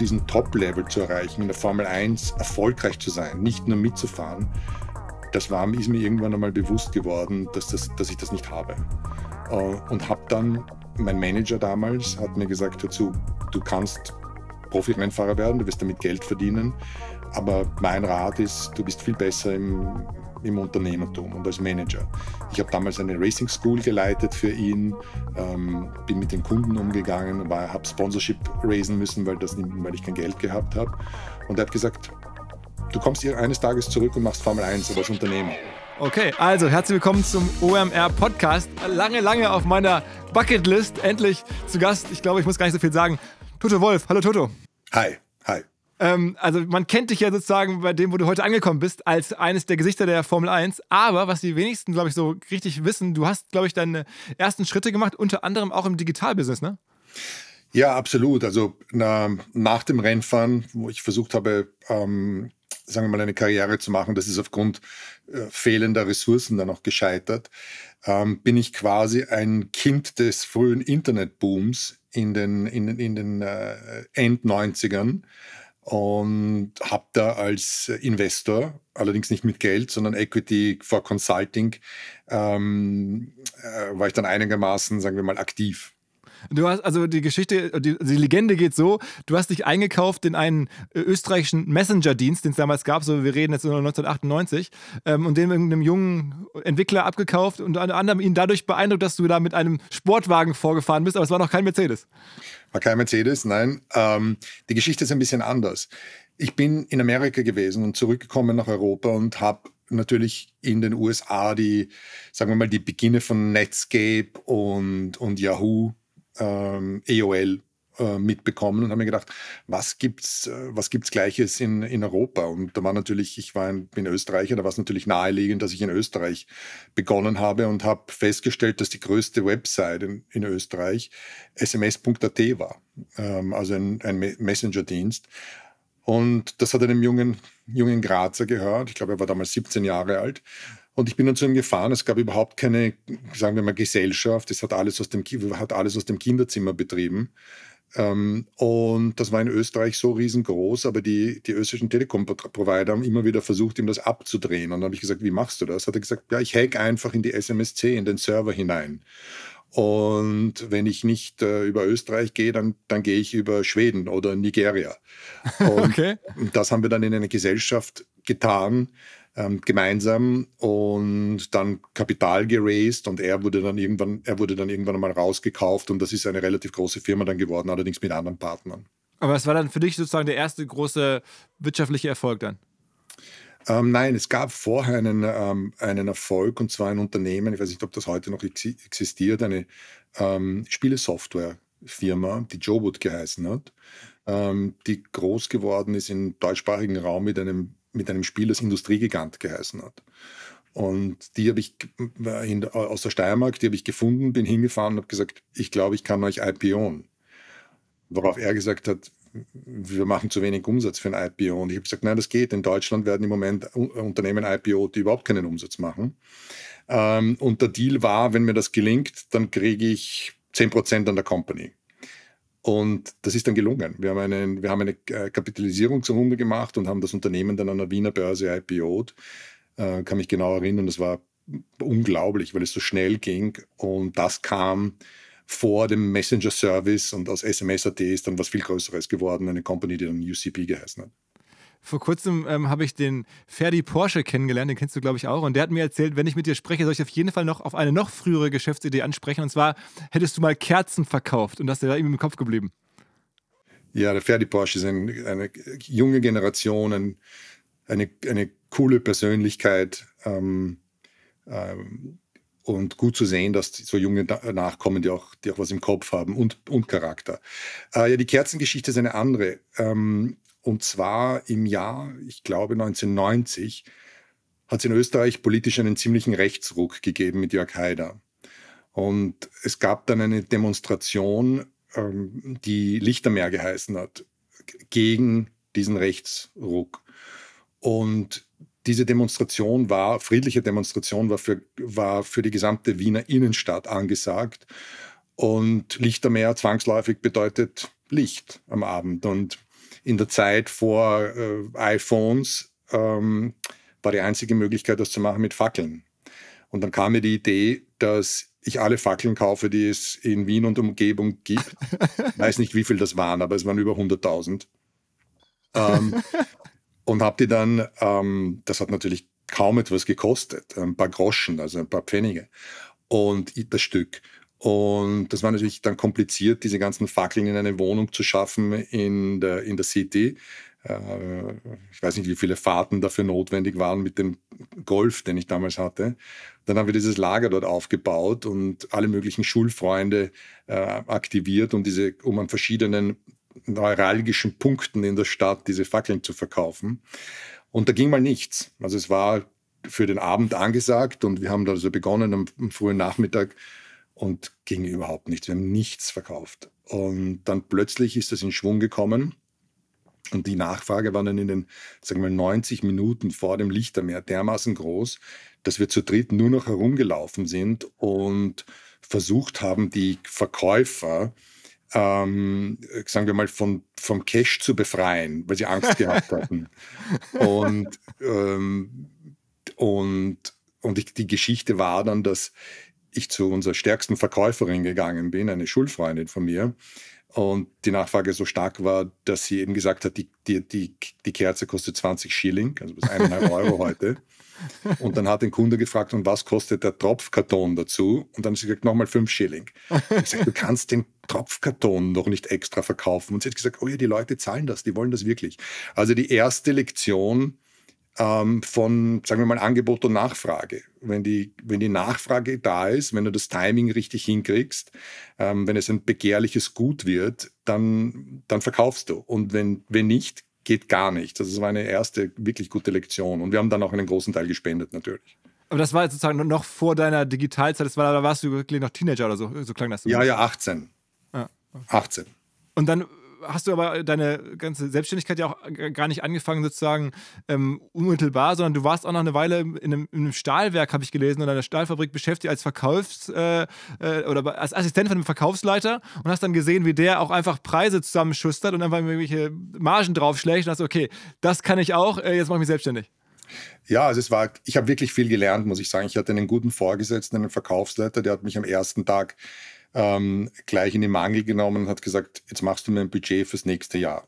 diesen Top-Level zu erreichen, in der Formel 1 erfolgreich zu sein, nicht nur mitzufahren, das war, ist mir irgendwann einmal bewusst geworden, dass, das, dass ich das nicht habe. Äh, und habe dann, mein Manager damals hat mir gesagt dazu, du kannst Profi-Rennfahrer werden, du wirst damit Geld verdienen, aber mein Rat ist, du bist viel besser im im Unternehmertum und als Manager. Ich habe damals eine Racing School geleitet für ihn, ähm, bin mit den Kunden umgegangen, habe Sponsorship raisen müssen, weil, das, weil ich kein Geld gehabt habe. Und er hat gesagt, du kommst eines Tages zurück und machst Formel 1, aber als Unternehmer. Okay, also herzlich willkommen zum OMR Podcast. Lange, lange auf meiner Bucketlist. Endlich zu Gast. Ich glaube, ich muss gar nicht so viel sagen. Toto Wolf, hallo Toto. Hi, hi. Ähm, also man kennt dich ja sozusagen bei dem, wo du heute angekommen bist, als eines der Gesichter der Formel 1. Aber was die wenigsten, glaube ich, so richtig wissen, du hast, glaube ich, deine ersten Schritte gemacht, unter anderem auch im Digitalbusiness, ne? Ja, absolut. Also na, nach dem Rennfahren, wo ich versucht habe, ähm, sagen wir mal, eine Karriere zu machen, das ist aufgrund äh, fehlender Ressourcen dann auch gescheitert, ähm, bin ich quasi ein Kind des frühen Internetbooms in den, in in den äh, End-90ern und habe da als Investor, allerdings nicht mit Geld, sondern Equity for Consulting, ähm, äh, war ich dann einigermaßen, sagen wir mal, aktiv. Du hast also die Geschichte, die, die Legende geht so: Du hast dich eingekauft in einen äh, österreichischen Messenger-Dienst, den es damals gab, so wir reden jetzt nur 1998, ähm, und den einem jungen Entwickler abgekauft und unter anderem ihn dadurch beeindruckt, dass du da mit einem Sportwagen vorgefahren bist, aber es war noch kein Mercedes. War kein Mercedes, nein. Ähm, die Geschichte ist ein bisschen anders. Ich bin in Amerika gewesen und zurückgekommen nach Europa und habe natürlich in den USA die, sagen wir mal, die Beginne von Netscape und, und Yahoo EOL ähm, äh, mitbekommen und habe mir gedacht, was gibt's, äh, was gibt's Gleiches in, in Europa? Und da war natürlich, ich war in, bin Österreicher, da war es natürlich naheliegend, dass ich in Österreich begonnen habe und habe festgestellt, dass die größte Website in, in Österreich sms.at war, ähm, also ein, ein Messenger-Dienst. Und das hat einem jungen, jungen Grazer gehört. Ich glaube, er war damals 17 Jahre alt. Und ich bin dann zu ihm gefahren. Es gab überhaupt keine, sagen wir mal, Gesellschaft. Es hat alles aus dem, hat alles aus dem Kinderzimmer betrieben. Ähm, und das war in Österreich so riesengroß, aber die, die österreichischen Telekom-Provider haben immer wieder versucht, ihm das abzudrehen. Und dann habe ich gesagt, wie machst du das? Hat er gesagt, ja, ich hack einfach in die SMSC, in den Server hinein. Und wenn ich nicht äh, über Österreich gehe, dann, dann gehe ich über Schweden oder Nigeria. Und okay. das haben wir dann in einer Gesellschaft getan, ähm, gemeinsam und dann Kapital geraced und er wurde dann irgendwann, er wurde dann irgendwann mal rausgekauft und das ist eine relativ große Firma dann geworden, allerdings mit anderen Partnern. Aber es war dann für dich sozusagen der erste große wirtschaftliche Erfolg dann? Ähm, nein, es gab vorher einen, ähm, einen Erfolg und zwar ein Unternehmen, ich weiß nicht, ob das heute noch ex existiert, eine ähm, Spielesoftware-Firma, die Joboot geheißen hat, ähm, die groß geworden ist im deutschsprachigen Raum mit einem mit einem Spiel, das Industriegigant geheißen hat. Und die habe ich in, aus der Steiermark, die habe ich gefunden, bin hingefahren und habe gesagt, ich glaube, ich kann euch IPOen. Worauf er gesagt hat, wir machen zu wenig Umsatz für ein IPO. Und ich habe gesagt, nein, das geht. In Deutschland werden im Moment Unternehmen IPO, die überhaupt keinen Umsatz machen. Ähm, und der Deal war, wenn mir das gelingt, dann kriege ich 10% an der Company. Und das ist dann gelungen. Wir haben, einen, wir haben eine äh, Kapitalisierungsrunde gemacht und haben das Unternehmen dann an der Wiener Börse IPO'd. Äh, kann mich genau erinnern, das war unglaublich, weil es so schnell ging. Und das kam vor dem Messenger-Service und aus SMS.at ist dann was viel Größeres geworden, eine Company, die dann UCP geheißen hat vor kurzem ähm, habe ich den Ferdi Porsche kennengelernt, den kennst du, glaube ich, auch. Und der hat mir erzählt, wenn ich mit dir spreche, soll ich auf jeden Fall noch auf eine noch frühere Geschäftsidee ansprechen. Und zwar hättest du mal Kerzen verkauft und das ist da ihm im Kopf geblieben. Ja, der Ferdi Porsche ist ein, eine junge Generation, ein, eine, eine coole Persönlichkeit. Ähm, ähm, und gut zu sehen, dass so junge Nachkommen, die auch, die auch was im Kopf haben und, und Charakter. Äh, ja, die Kerzengeschichte ist eine andere. Ähm, und zwar im Jahr, ich glaube 1990, hat es in Österreich politisch einen ziemlichen Rechtsruck gegeben mit Jörg Haider. Und es gab dann eine Demonstration, ähm, die Lichtermeer geheißen hat, gegen diesen Rechtsruck. Und diese Demonstration war, friedliche Demonstration war für, war für die gesamte Wiener Innenstadt angesagt. Und Lichtermeer zwangsläufig bedeutet Licht am Abend. Und in der Zeit vor äh, iPhones ähm, war die einzige Möglichkeit, das zu machen mit Fackeln. Und dann kam mir die Idee, dass ich alle Fackeln kaufe, die es in Wien und Umgebung gibt. Ich weiß nicht, wie viel das waren, aber es waren über 100.000. Ähm, und habe die dann, ähm, das hat natürlich kaum etwas gekostet, ein paar Groschen, also ein paar Pfennige. Und das Stück. Und das war natürlich dann kompliziert, diese ganzen Fackeln in eine Wohnung zu schaffen in der, in der City. Äh, ich weiß nicht, wie viele Fahrten dafür notwendig waren mit dem Golf, den ich damals hatte. Dann haben wir dieses Lager dort aufgebaut und alle möglichen Schulfreunde äh, aktiviert, um, diese, um an verschiedenen neuralgischen Punkten in der Stadt diese Fackeln zu verkaufen. Und da ging mal nichts. Also es war für den Abend angesagt und wir haben da also begonnen am, am frühen Nachmittag und ging überhaupt nichts. Wir haben nichts verkauft. Und dann plötzlich ist das in Schwung gekommen. Und die Nachfrage war dann in den, sagen wir, 90 Minuten vor dem Lichtermeer dermaßen groß, dass wir zu dritt nur noch herumgelaufen sind und versucht haben, die Verkäufer, ähm, sagen wir mal, von, vom Cash zu befreien, weil sie Angst gehabt hatten. Und, ähm, und, und ich, die Geschichte war dann, dass ich zu unserer stärksten Verkäuferin gegangen bin, eine Schulfreundin von mir, und die Nachfrage so stark war, dass sie eben gesagt hat, die, die, die, die Kerze kostet 20 Schilling, also bis eineinhalb Euro heute. Und dann hat ein Kunde gefragt, und was kostet der Tropfkarton dazu? Und dann hat sie gesagt, nochmal 5 Schilling. Ich sage, du kannst den Tropfkarton noch nicht extra verkaufen. Und sie hat gesagt, oh ja, die Leute zahlen das, die wollen das wirklich. Also die erste Lektion ähm, von, sagen wir mal, Angebot und Nachfrage. Wenn die, wenn die Nachfrage da ist, wenn du das Timing richtig hinkriegst, ähm, wenn es ein begehrliches Gut wird, dann, dann verkaufst du. Und wenn, wenn nicht, geht gar nicht. das war eine erste wirklich gute Lektion. Und wir haben dann auch einen großen Teil gespendet, natürlich. Aber das war jetzt sozusagen noch vor deiner Digitalzeit, das war, da warst du wirklich noch Teenager oder so, so klang das. So ja, gut. ja, 18. Ah, okay. 18. Und dann hast du aber deine ganze Selbstständigkeit ja auch gar nicht angefangen, sozusagen ähm, unmittelbar, sondern du warst auch noch eine Weile in einem, in einem Stahlwerk, habe ich gelesen, oder einer Stahlfabrik beschäftigt als Verkaufs- äh, äh, oder als Assistent von einem Verkaufsleiter und hast dann gesehen, wie der auch einfach Preise zusammenschustert und einfach irgendwelche Margen draufschlägt und hast, okay, das kann ich auch, äh, jetzt mache ich mich selbstständig. Ja, also es war, ich habe wirklich viel gelernt, muss ich sagen. Ich hatte einen guten Vorgesetzten, einen Verkaufsleiter, der hat mich am ersten Tag ähm, gleich in den Mangel genommen und hat gesagt, jetzt machst du mir ein Budget fürs nächste Jahr.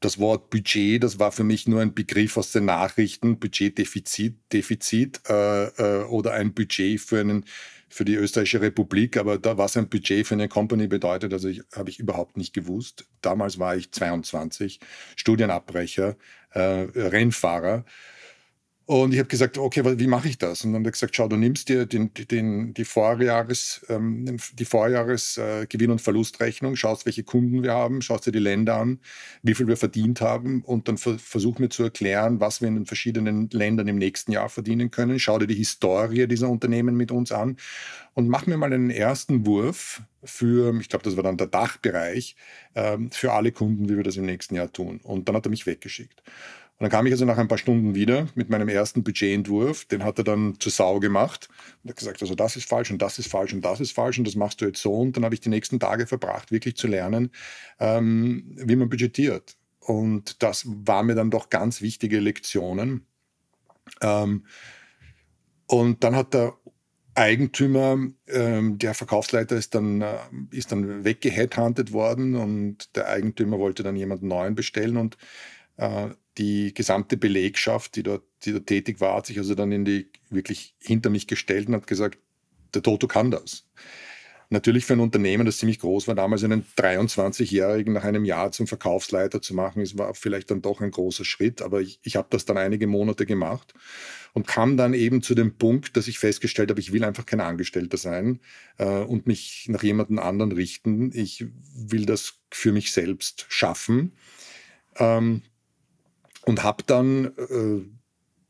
Das Wort Budget, das war für mich nur ein Begriff aus den Nachrichten, Budgetdefizit Defizit, äh, äh, oder ein Budget für, einen, für die Österreichische Republik. Aber da, was ein Budget für eine Company bedeutet, also habe ich überhaupt nicht gewusst. Damals war ich 22, Studienabbrecher, äh, Rennfahrer. Und ich habe gesagt, okay, wie mache ich das? Und dann hat er gesagt, schau, du nimmst dir den, den, die Vorjahresgewinn- ähm, Vorjahres äh, und Verlustrechnung, schaust, welche Kunden wir haben, schaust dir die Länder an, wie viel wir verdient haben und dann ver versuch mir zu erklären, was wir in den verschiedenen Ländern im nächsten Jahr verdienen können. Schau dir die Historie dieser Unternehmen mit uns an und mach mir mal einen ersten Wurf für, ich glaube, das war dann der Dachbereich, ähm, für alle Kunden, wie wir das im nächsten Jahr tun. Und dann hat er mich weggeschickt. Und dann kam ich also nach ein paar Stunden wieder mit meinem ersten Budgetentwurf, den hat er dann zur Sau gemacht und hat gesagt, also das ist falsch und das ist falsch und das ist falsch und das machst du jetzt so. Und dann habe ich die nächsten Tage verbracht, wirklich zu lernen, ähm, wie man budgetiert. Und das waren mir dann doch ganz wichtige Lektionen. Ähm, und dann hat der Eigentümer, ähm, der Verkaufsleiter ist dann, äh, dann weggeheadhuntet worden und der Eigentümer wollte dann jemanden neuen bestellen und äh, die gesamte Belegschaft, die dort, die dort tätig war, hat sich also dann in die, wirklich hinter mich gestellt und hat gesagt, der Toto kann das. Natürlich für ein Unternehmen, das ziemlich groß war, damals einen 23-Jährigen nach einem Jahr zum Verkaufsleiter zu machen, ist, war vielleicht dann doch ein großer Schritt, aber ich, ich habe das dann einige Monate gemacht und kam dann eben zu dem Punkt, dass ich festgestellt habe, ich will einfach kein Angestellter sein äh, und mich nach jemandem anderen richten. Ich will das für mich selbst schaffen. Ähm, und habe dann äh,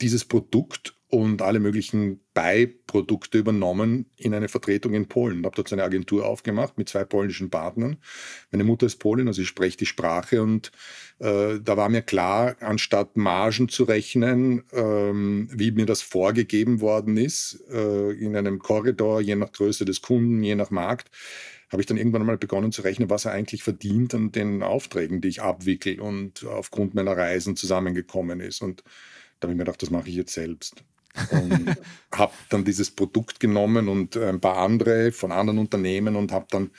dieses Produkt und alle möglichen Beiprodukte übernommen in eine Vertretung in Polen. Ich habe dort so eine Agentur aufgemacht mit zwei polnischen Partnern. Meine Mutter ist Polin, also ich spreche die Sprache und äh, da war mir klar, anstatt Margen zu rechnen, ähm, wie mir das vorgegeben worden ist, äh, in einem Korridor, je nach Größe des Kunden, je nach Markt, habe ich dann irgendwann mal begonnen zu rechnen, was er eigentlich verdient an den Aufträgen, die ich abwickel und aufgrund meiner Reisen zusammengekommen ist. Und da habe ich mir gedacht, das mache ich jetzt selbst. und habe dann dieses Produkt genommen und ein paar andere von anderen Unternehmen und habe dann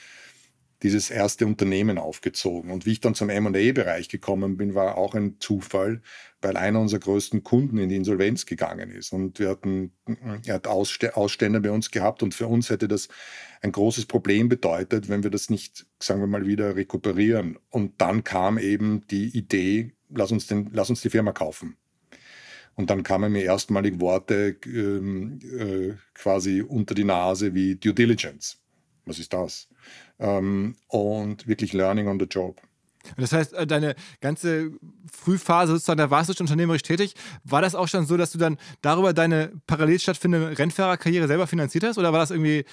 dieses erste Unternehmen aufgezogen. Und wie ich dann zum MA-Bereich gekommen bin, war auch ein Zufall, weil einer unserer größten Kunden in die Insolvenz gegangen ist. Und wir hatten, er hat Ausstände bei uns gehabt und für uns hätte das ein großes Problem bedeutet, wenn wir das nicht, sagen wir mal, wieder rekuperieren. Und dann kam eben die Idee, lass uns, den, lass uns die Firma kaufen. Und dann kamen mir erstmalig Worte ähm, äh, quasi unter die Nase wie Due Diligence. Was ist das? Ähm, und wirklich Learning on the Job. Das heißt, äh, deine ganze Frühphase sozusagen, da warst du schon unternehmerisch tätig. War das auch schon so, dass du dann darüber deine parallel stattfindende Rennfahrerkarriere selber finanziert hast? Oder war das irgendwie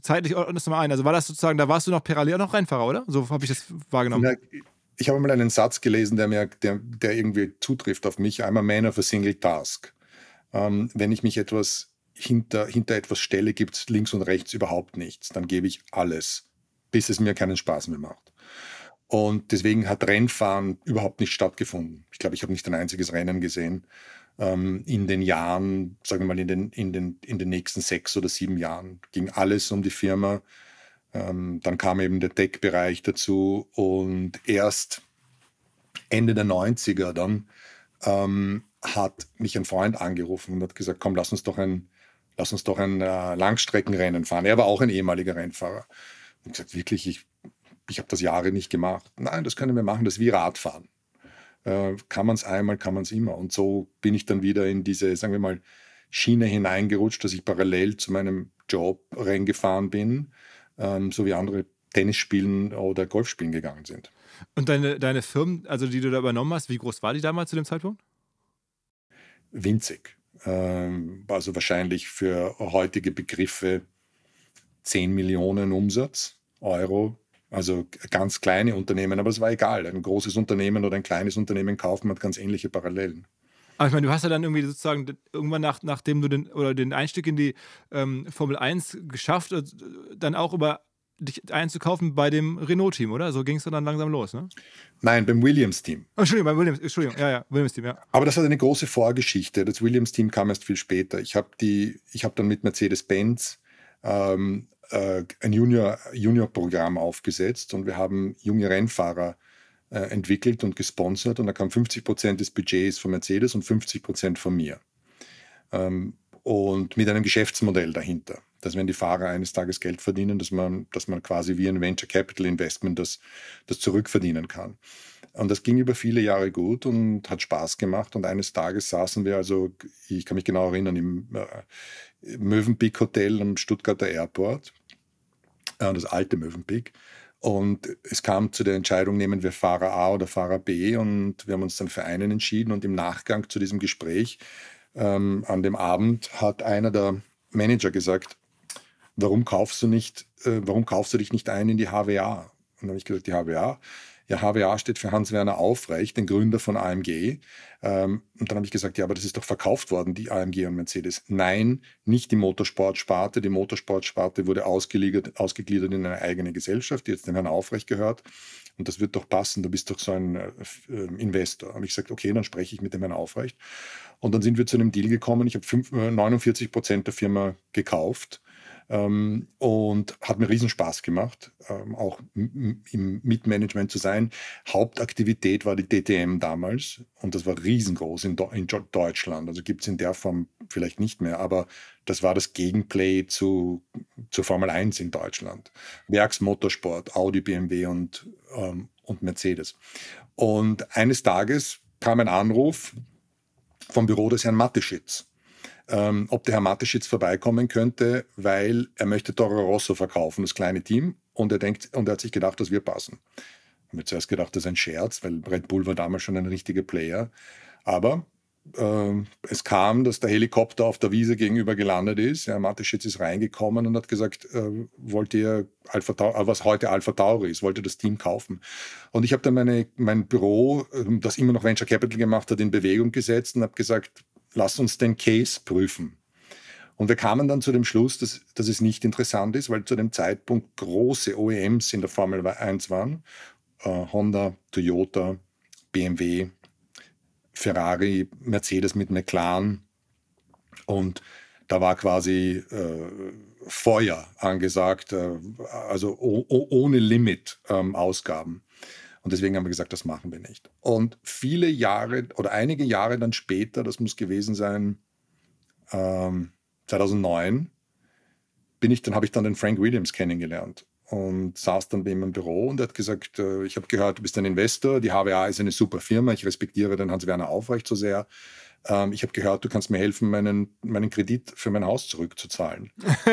zeitlich ordnest du ein? Also war das sozusagen, da warst du noch parallel auch noch Rennfahrer, oder? So habe ich das wahrgenommen. Na, ich habe mal einen Satz gelesen, der mir, der, der irgendwie zutrifft auf mich. I'm a man of a single task. Ähm, wenn ich mich etwas hinter, hinter etwas Stelle gibt es links und rechts überhaupt nichts. Dann gebe ich alles, bis es mir keinen Spaß mehr macht. Und deswegen hat Rennfahren überhaupt nicht stattgefunden. Ich glaube, ich habe nicht ein einziges Rennen gesehen ähm, in den Jahren, sagen wir mal in den, in, den, in den nächsten sechs oder sieben Jahren. Ging alles um die Firma. Ähm, dann kam eben der Tech-Bereich dazu und erst Ende der 90er dann ähm, hat mich ein Freund angerufen und hat gesagt, komm, lass uns doch ein, lass uns doch ein äh, Langstreckenrennen fahren. Er war auch ein ehemaliger Rennfahrer. Und gesagt, wirklich, ich, ich habe das Jahre nicht gemacht. Nein, das können wir machen, das ist wie Radfahren. Äh, kann man es einmal, kann man es immer. Und so bin ich dann wieder in diese, sagen wir mal, Schiene hineingerutscht, dass ich parallel zu meinem Job reingefahren bin, ähm, so wie andere Tennis spielen oder Golf spielen gegangen sind. Und deine, deine Firmen, also die du da übernommen hast, wie groß war die damals zu dem Zeitpunkt? Winzig. Ähm, also wahrscheinlich für heutige Begriffe 10 Millionen Umsatz, Euro, also ganz kleine Unternehmen, aber es war egal. Ein großes Unternehmen oder ein kleines Unternehmen kaufen hat ganz ähnliche Parallelen. Aber ich meine, du hast ja dann irgendwie sozusagen irgendwann nach, nachdem du den oder den Einstieg in die ähm, Formel 1 geschafft, äh, dann auch über dich einzukaufen bei dem Renault-Team, oder? So ging es dann langsam los, ne? Nein, beim Williams-Team. Oh, Entschuldigung, beim Williams, Entschuldigung, ja, ja, Williams-Team, ja. Aber das hat eine große Vorgeschichte. Das Williams-Team kam erst viel später. Ich habe hab dann mit Mercedes-Benz ähm, äh, ein Junior-Programm aufgesetzt und wir haben junge Rennfahrer äh, entwickelt und gesponsert und da kam 50 Prozent des Budgets von Mercedes und 50 Prozent von mir. Ähm, und mit einem Geschäftsmodell dahinter. Dass wenn die Fahrer eines Tages Geld verdienen, dass man, dass man quasi wie ein Venture Capital Investment das, das zurückverdienen kann. Und das ging über viele Jahre gut und hat Spaß gemacht. Und eines Tages saßen wir also, ich kann mich genau erinnern, im äh, Mövenpick Hotel am Stuttgarter Airport, äh, das alte Mövenpick. Und es kam zu der Entscheidung, nehmen wir Fahrer A oder Fahrer B. Und wir haben uns dann für einen entschieden. Und im Nachgang zu diesem Gespräch ähm, an dem Abend hat einer der Manager gesagt, warum kaufst du nicht, äh, warum kaufst du dich nicht ein in die HWA? Und dann habe ich gesagt, die HWA, ja, HWA steht für Hans-Werner Aufrecht, den Gründer von AMG. Ähm, und dann habe ich gesagt, ja, aber das ist doch verkauft worden, die AMG und Mercedes. Nein, nicht die Motorsportsparte. Die Motorsportsparte wurde ausgegliedert, ausgegliedert in eine eigene Gesellschaft, die jetzt dem Herrn Aufrecht gehört. Und das wird doch passen, du bist doch so ein äh, äh Investor. Habe ich gesagt, okay, dann spreche ich mit dem Herrn Aufrecht. Und dann sind wir zu einem Deal gekommen. Ich habe 49 äh, Prozent der Firma gekauft ähm, und hat mir riesen Spaß gemacht, ähm, auch im Mitmanagement zu sein. Hauptaktivität war die DTM damals und das war riesengroß in, in Deutschland. Also gibt es in der Form vielleicht nicht mehr, aber das war das Gegenplay zu, zu Formel 1 in Deutschland. Werksmotorsport, Audi, BMW und, ähm, und Mercedes. Und eines Tages kam ein Anruf vom Büro des Herrn Mateschitz ähm, ob der Herr Mateschitz vorbeikommen könnte, weil er möchte Toro Rosso verkaufen, das kleine Team. Und er denkt, und er hat sich gedacht, dass wir passen. Ich habe zuerst gedacht, das ist ein Scherz, weil Red Bull war damals schon ein richtiger Player. Aber äh, es kam, dass der Helikopter auf der Wiese gegenüber gelandet ist. Ja, Mateschitz ist reingekommen und hat gesagt, äh, wollt ihr Alpha Tauri, äh, was heute Alpha Tauri ist, wollt ihr das Team kaufen? Und ich habe dann meine, mein Büro, ähm, das immer noch Venture Capital gemacht hat, in Bewegung gesetzt und habe gesagt, lass uns den Case prüfen. Und wir kamen dann zu dem Schluss, dass, dass es nicht interessant ist, weil zu dem Zeitpunkt große OEMs in der Formel 1 waren. Äh, Honda, Toyota, BMW, Ferrari, Mercedes mit McLaren. Und da war quasi äh, Feuer angesagt, äh, also ohne Limit ähm, Ausgaben. Und deswegen haben wir gesagt, das machen wir nicht. Und viele Jahre oder einige Jahre dann später, das muss gewesen sein, ähm, 2009, bin ich, dann habe ich dann den Frank Williams kennengelernt und saß dann bei ihm im Büro und er hat gesagt, äh, ich habe gehört, du bist ein Investor, die HWA ist eine super Firma, ich respektiere den Hans-Werner Aufrecht so sehr ähm, ich habe gehört, du kannst mir helfen, meinen, meinen Kredit für mein Haus zurückzuzahlen.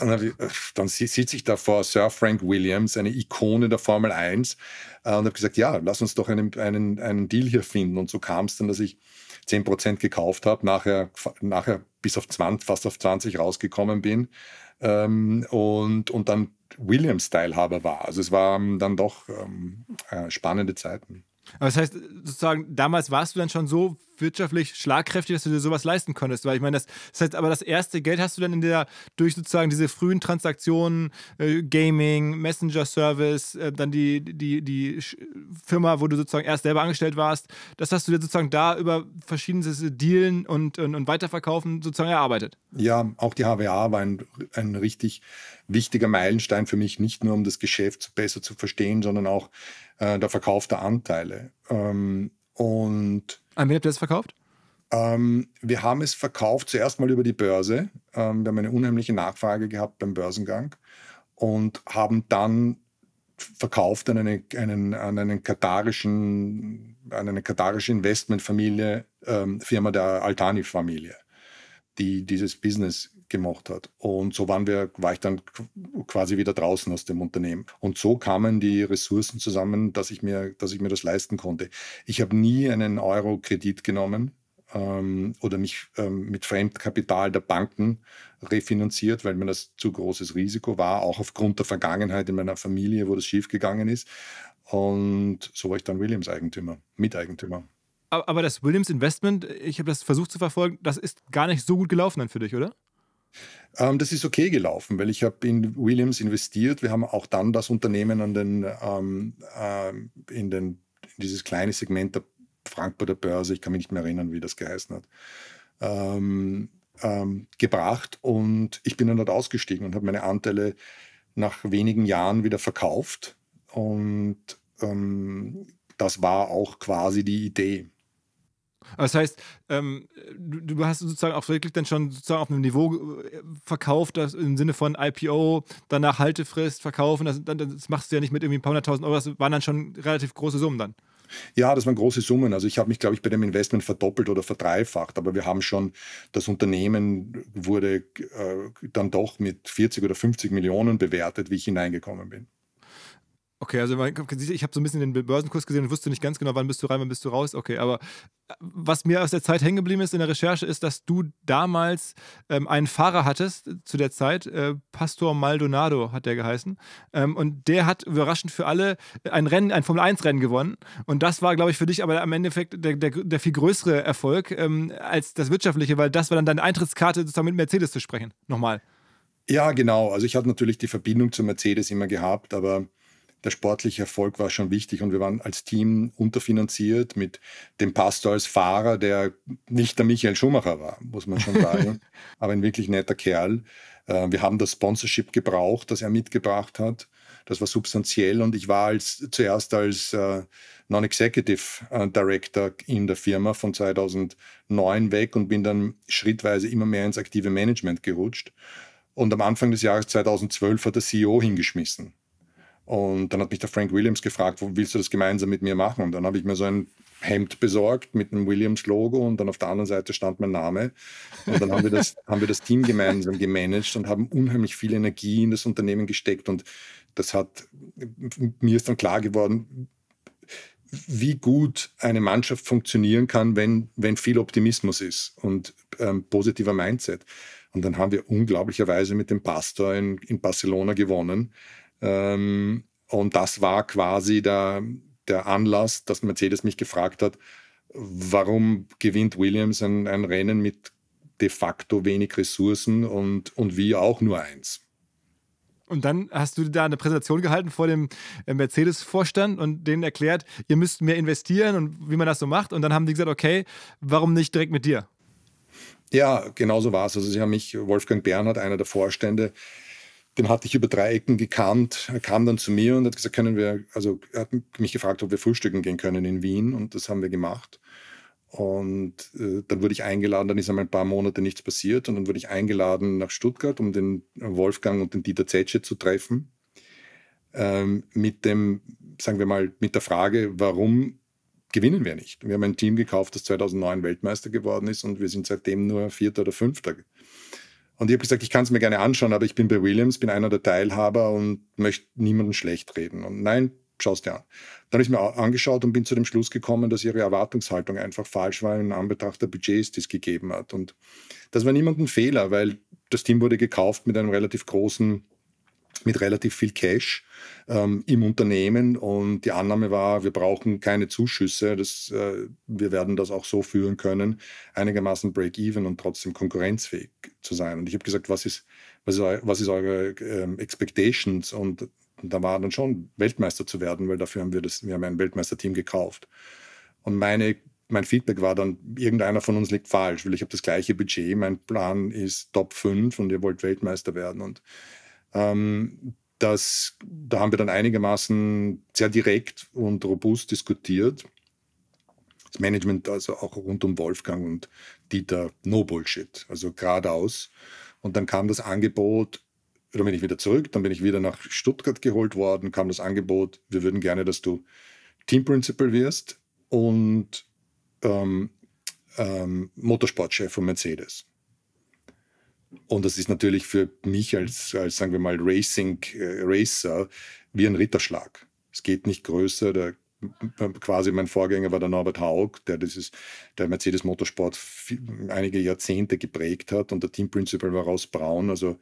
dann, äh, dann sitze ich da vor Sir Frank Williams, eine Ikone der Formel 1, äh, und habe gesagt, ja, lass uns doch einen, einen, einen Deal hier finden. Und so kam es dann, dass ich 10% gekauft habe, nachher, nachher bis auf 20, fast auf 20 rausgekommen bin ähm, und, und dann Williams-Teilhaber war. Also es waren ähm, dann doch ähm, äh, spannende Zeiten. Aber das heißt, sozusagen, damals warst du dann schon so wirtschaftlich schlagkräftig, dass du dir sowas leisten konntest. Weil ich meine, das, das heißt, aber das erste Geld hast du dann in der, durch sozusagen diese frühen Transaktionen, äh, Gaming, Messenger-Service, äh, dann die, die, die Firma, wo du sozusagen erst selber angestellt warst, das hast du dir sozusagen da über verschiedenste Dealen und, und, und Weiterverkaufen sozusagen erarbeitet. Ja, auch die HWA war ein, ein richtig wichtiger Meilenstein für mich, nicht nur um das Geschäft besser zu verstehen, sondern auch äh, der Verkauf der Anteile. Ähm, und An wen habt ihr das verkauft? Ähm, wir haben es verkauft zuerst mal über die Börse. Ähm, wir haben eine unheimliche Nachfrage gehabt beim Börsengang und haben dann verkauft an eine, einen, an einen katarischen, an eine katarische Investmentfamilie, ähm, Firma der Altani-Familie, die dieses Business gemacht hat. Und so waren wir, war ich dann quasi wieder draußen aus dem Unternehmen. Und so kamen die Ressourcen zusammen, dass ich mir, dass ich mir das leisten konnte. Ich habe nie einen Euro-Kredit genommen ähm, oder mich ähm, mit Fremdkapital der Banken refinanziert, weil mir das zu großes Risiko war, auch aufgrund der Vergangenheit in meiner Familie, wo das schiefgegangen ist. Und so war ich dann Williams-Eigentümer, Miteigentümer. Aber das Williams Investment, ich habe das versucht zu verfolgen, das ist gar nicht so gut gelaufen dann für dich, oder? Ähm, das ist okay gelaufen, weil ich habe in Williams investiert. Wir haben auch dann das Unternehmen an den, ähm, äh, in, den in dieses kleine Segment der Frankfurter Börse, ich kann mich nicht mehr erinnern, wie das geheißen hat, ähm, ähm gebracht. Und ich bin dann dort ausgestiegen und habe meine Anteile nach wenigen Jahren wieder verkauft. Und ähm, das war auch quasi die Idee. Das heißt, ähm, du, du, hast sozusagen auch wirklich dann schon sozusagen auf einem Niveau äh, verkauft, das im Sinne von IPO, danach Haltefrist verkaufen. Das, das machst du ja nicht mit irgendwie ein paar hunderttausend Euro. Das waren dann schon relativ große Summen dann. Ja, das waren große Summen. Also ich habe mich, glaube ich, bei dem Investment verdoppelt oder verdreifacht, aber wir haben schon, das Unternehmen wurde äh, dann doch mit 40 oder 50 Millionen bewertet, wie ich hineingekommen bin. Okay, also ich habe so ein bisschen den Börsenkurs gesehen und wusste nicht ganz genau, wann bist du rein, wann bist du raus. Okay, aber was mir aus der Zeit hängen geblieben ist in der Recherche, ist, dass du damals ähm, einen Fahrer hattest äh, zu der Zeit, äh, Pastor Maldonado hat der geheißen. Ähm, und der hat überraschend für alle äh, ein Rennen, ein Formel-1-Rennen gewonnen. Und das war, glaube ich, für dich aber am Endeffekt der, der, der viel größere Erfolg ähm, als das wirtschaftliche, weil das war dann deine Eintrittskarte, sozusagen mit Mercedes zu sprechen. Nochmal. Ja, genau. Also ich hatte natürlich die Verbindung zu Mercedes immer gehabt, aber der sportliche Erfolg war schon wichtig und wir waren als Team unterfinanziert mit dem Pastor als Fahrer, der nicht der Michael Schumacher war, muss man schon sagen, aber ein wirklich netter Kerl. Äh, wir haben das Sponsorship gebraucht, das er mitgebracht hat. Das war substanziell und ich war als, zuerst als äh, Non-Executive äh, Director in der Firma von 2009 weg und bin dann schrittweise immer mehr ins aktive Management gerutscht. Und am Anfang des Jahres 2012 hat der CEO hingeschmissen. Und dann hat mich der Frank Williams gefragt, willst du das gemeinsam mit mir machen? Und dann habe ich mir so ein Hemd besorgt mit einem Williams-Logo und dann auf der anderen Seite stand mein Name. Und dann haben wir das, haben wir das Team gemeinsam gemanagt und haben unheimlich viel Energie in das Unternehmen gesteckt. Und das hat, mir ist dann klar geworden, wie gut eine Mannschaft funktionieren kann, wenn, wenn viel Optimismus ist und ähm, positiver Mindset. Und dann haben wir unglaublicherweise mit dem Pastor in, in Barcelona gewonnen ähm, und das war quasi der, der Anlass, dass Mercedes mich gefragt hat, warum gewinnt Williams ein, ein Rennen mit de facto wenig Ressourcen und, und wir auch nur eins. Und dann hast du da eine Präsentation gehalten vor dem äh, Mercedes-Vorstand und denen erklärt, ihr müsst mehr investieren und wie man das so macht. Und dann haben die gesagt, okay, warum nicht direkt mit dir? Ja, genau so war es. Also sie haben mich, Wolfgang Bernhard, einer der Vorstände, den hatte ich über drei Ecken gekannt. Er kam dann zu mir und hat gesagt, können wir, also er hat mich gefragt, ob wir frühstücken gehen können in Wien und das haben wir gemacht. Und äh, dann wurde ich eingeladen, dann ist einmal ein paar Monate nichts passiert und dann wurde ich eingeladen nach Stuttgart, um den Wolfgang und den Dieter Zetsche zu treffen. Ähm, mit dem, sagen wir mal, mit der Frage, warum gewinnen wir nicht? Wir haben ein Team gekauft, das 2009 Weltmeister geworden ist und wir sind seitdem nur Vierter oder Fünfter und ich habe gesagt, ich kann es mir gerne anschauen, aber ich bin bei Williams, bin einer der Teilhaber und möchte niemanden schlecht reden. Und nein, schaust dir an. Dann habe ich mir angeschaut und bin zu dem Schluss gekommen, dass ihre Erwartungshaltung einfach falsch war in Anbetracht der Budgets, die es gegeben hat. Und das war niemand ein Fehler, weil das Team wurde gekauft mit einem relativ großen mit relativ viel Cash ähm, im Unternehmen und die Annahme war, wir brauchen keine Zuschüsse, das, äh, wir werden das auch so führen können, einigermaßen break-even und trotzdem konkurrenzfähig zu sein. Und ich habe gesagt, was ist, was ist, eu was ist eure ähm, Expectations? Und da war dann schon Weltmeister zu werden, weil dafür haben wir das, wir haben ein Weltmeisterteam gekauft. Und meine mein Feedback war dann, irgendeiner von uns liegt falsch, weil ich habe das gleiche Budget, mein Plan ist Top 5 und ihr wollt Weltmeister werden. Und ähm, das, da haben wir dann einigermaßen sehr direkt und robust diskutiert. Das Management also auch rund um Wolfgang und Dieter, no Bullshit, also geradeaus. Und dann kam das Angebot, dann bin ich wieder zurück, dann bin ich wieder nach Stuttgart geholt worden, kam das Angebot, wir würden gerne, dass du Team Principal wirst und ähm, ähm, Motorsportchef von Mercedes. Und das ist natürlich für mich als, als sagen wir mal, Racing-Racer äh, wie ein Ritterschlag. Es geht nicht größer. Der, quasi mein Vorgänger war der Norbert Haug, der dieses, der Mercedes Motorsport einige Jahrzehnte geprägt hat. Und der Team Principal war Ross Braun. Also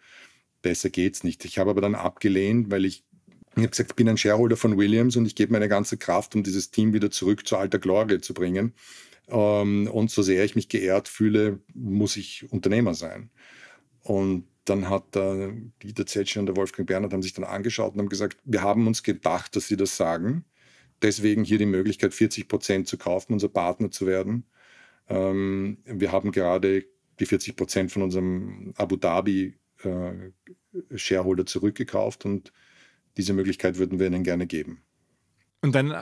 besser geht's nicht. Ich habe aber dann abgelehnt, weil ich ich habe gesagt, ich bin ein Shareholder von Williams und ich gebe meine ganze Kraft, um dieses Team wieder zurück zur alter Glorie zu bringen. Ähm, und so sehr ich mich geehrt fühle, muss ich Unternehmer sein. Und dann hat äh, Dieter Zetsche und der Wolfgang Bernhard haben sich dann angeschaut und haben gesagt, wir haben uns gedacht, dass sie das sagen. Deswegen hier die Möglichkeit, 40 Prozent zu kaufen, unser Partner zu werden. Ähm, wir haben gerade die 40 Prozent von unserem Abu Dhabi äh, Shareholder zurückgekauft und diese Möglichkeit würden wir ihnen gerne geben. Und dann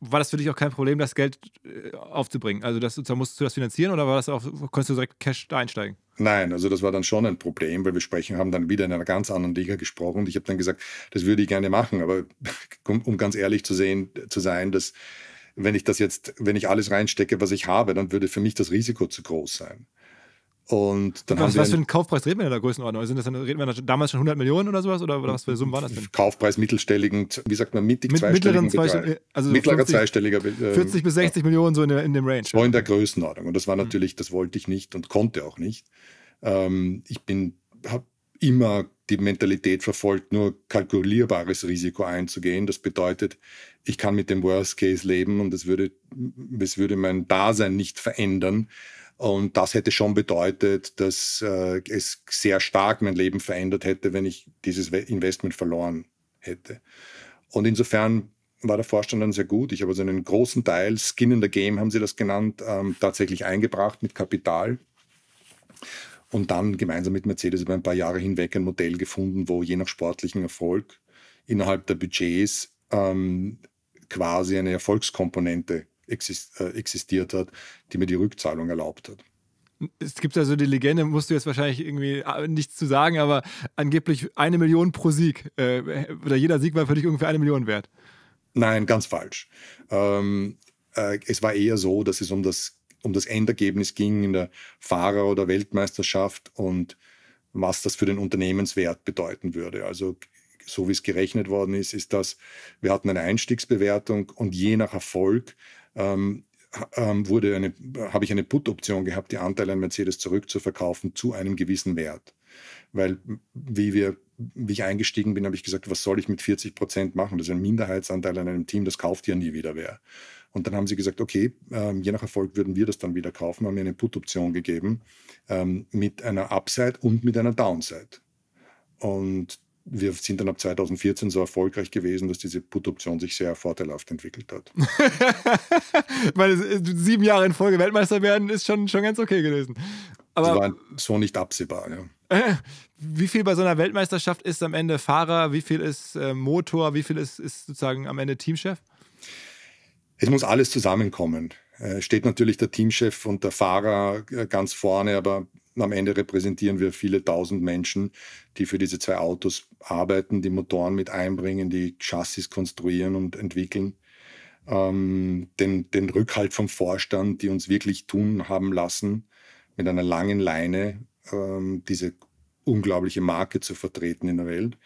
war das für dich auch kein Problem, das Geld äh, aufzubringen? Also das, musstest du das finanzieren oder war das auch, konntest du direkt Cash da einsteigen? Nein, also das war dann schon ein Problem, weil wir sprechen, haben dann wieder in einer ganz anderen Liga gesprochen. Und ich habe dann gesagt, das würde ich gerne machen, aber um, um ganz ehrlich zu, sehen, zu sein, dass wenn ich das jetzt, wenn ich alles reinstecke, was ich habe, dann würde für mich das Risiko zu groß sein. Und dann was, haben sie was für einen Kaufpreis reden wir in der Größenordnung? Also sind das dann, reden wir damals schon 100 Millionen oder sowas? Oder, was für Summen waren das denn? Kaufpreis mittelstelligen, wie sagt man, mittig Mit, mittleren zweistelligen. Äh, also mittlerer 50, zweistelliger. Äh, 40 bis 60 Millionen so in, der, in dem Range. So in der Größenordnung. Und das war mhm. natürlich, das wollte ich nicht und konnte auch nicht. Ähm, ich habe immer die Mentalität verfolgt, nur kalkulierbares Risiko einzugehen. Das bedeutet, ich kann mit dem Worst Case leben und es würde, es würde mein Dasein nicht verändern. Und das hätte schon bedeutet, dass äh, es sehr stark mein Leben verändert hätte, wenn ich dieses Investment verloren hätte. Und insofern war der Vorstand dann sehr gut. Ich habe also einen großen Teil, Skin in the Game haben sie das genannt, ähm, tatsächlich eingebracht mit Kapital. Und dann gemeinsam mit Mercedes über ein paar Jahre hinweg ein Modell gefunden, wo je nach sportlichen Erfolg innerhalb der Budgets ähm, quasi eine Erfolgskomponente äh, existiert hat, die mir die Rückzahlung erlaubt hat. Es gibt also die Legende, musst du jetzt wahrscheinlich irgendwie äh, nichts zu sagen, aber angeblich eine Million pro Sieg. Äh, oder jeder Sieg war für dich ungefähr eine Million wert. Nein, ganz falsch. Ähm, äh, es war eher so, dass es um das, um das Endergebnis ging in der Fahrer- oder Weltmeisterschaft und was das für den Unternehmenswert bedeuten würde. Also so wie es gerechnet worden ist, ist das, wir hatten eine Einstiegsbewertung und je nach Erfolg ähm, ähm, wurde eine, habe ich eine Put-Option gehabt, die Anteile an Mercedes zurückzuverkaufen zu einem gewissen Wert. Weil, wie, wir, wie ich eingestiegen bin, habe ich gesagt, was soll ich mit 40 Prozent machen? Das ist ein Minderheitsanteil an einem Team, das kauft ja nie wieder wer. Und dann haben sie gesagt, okay, ähm, je nach Erfolg würden wir das dann wieder kaufen, haben mir eine Put-Option gegeben ähm, mit einer Upside und mit einer Downside. Und wir sind dann ab 2014 so erfolgreich gewesen, dass diese put sich sehr vorteilhaft entwickelt hat. Weil äh, sieben Jahre in Folge Weltmeister werden ist schon, schon ganz okay gewesen. Aber das war so nicht absehbar. Ja. Wie viel bei so einer Weltmeisterschaft ist am Ende Fahrer, wie viel ist äh, Motor, wie viel ist, ist sozusagen am Ende Teamchef? Es muss alles zusammenkommen. Äh, steht natürlich der Teamchef und der Fahrer äh, ganz vorne, aber am Ende repräsentieren wir viele tausend Menschen, die für diese zwei Autos arbeiten, die Motoren mit einbringen, die Chassis konstruieren und entwickeln. Ähm, den, den Rückhalt vom Vorstand, die uns wirklich tun haben lassen, mit einer langen Leine ähm, diese unglaubliche Marke zu vertreten in der Welt.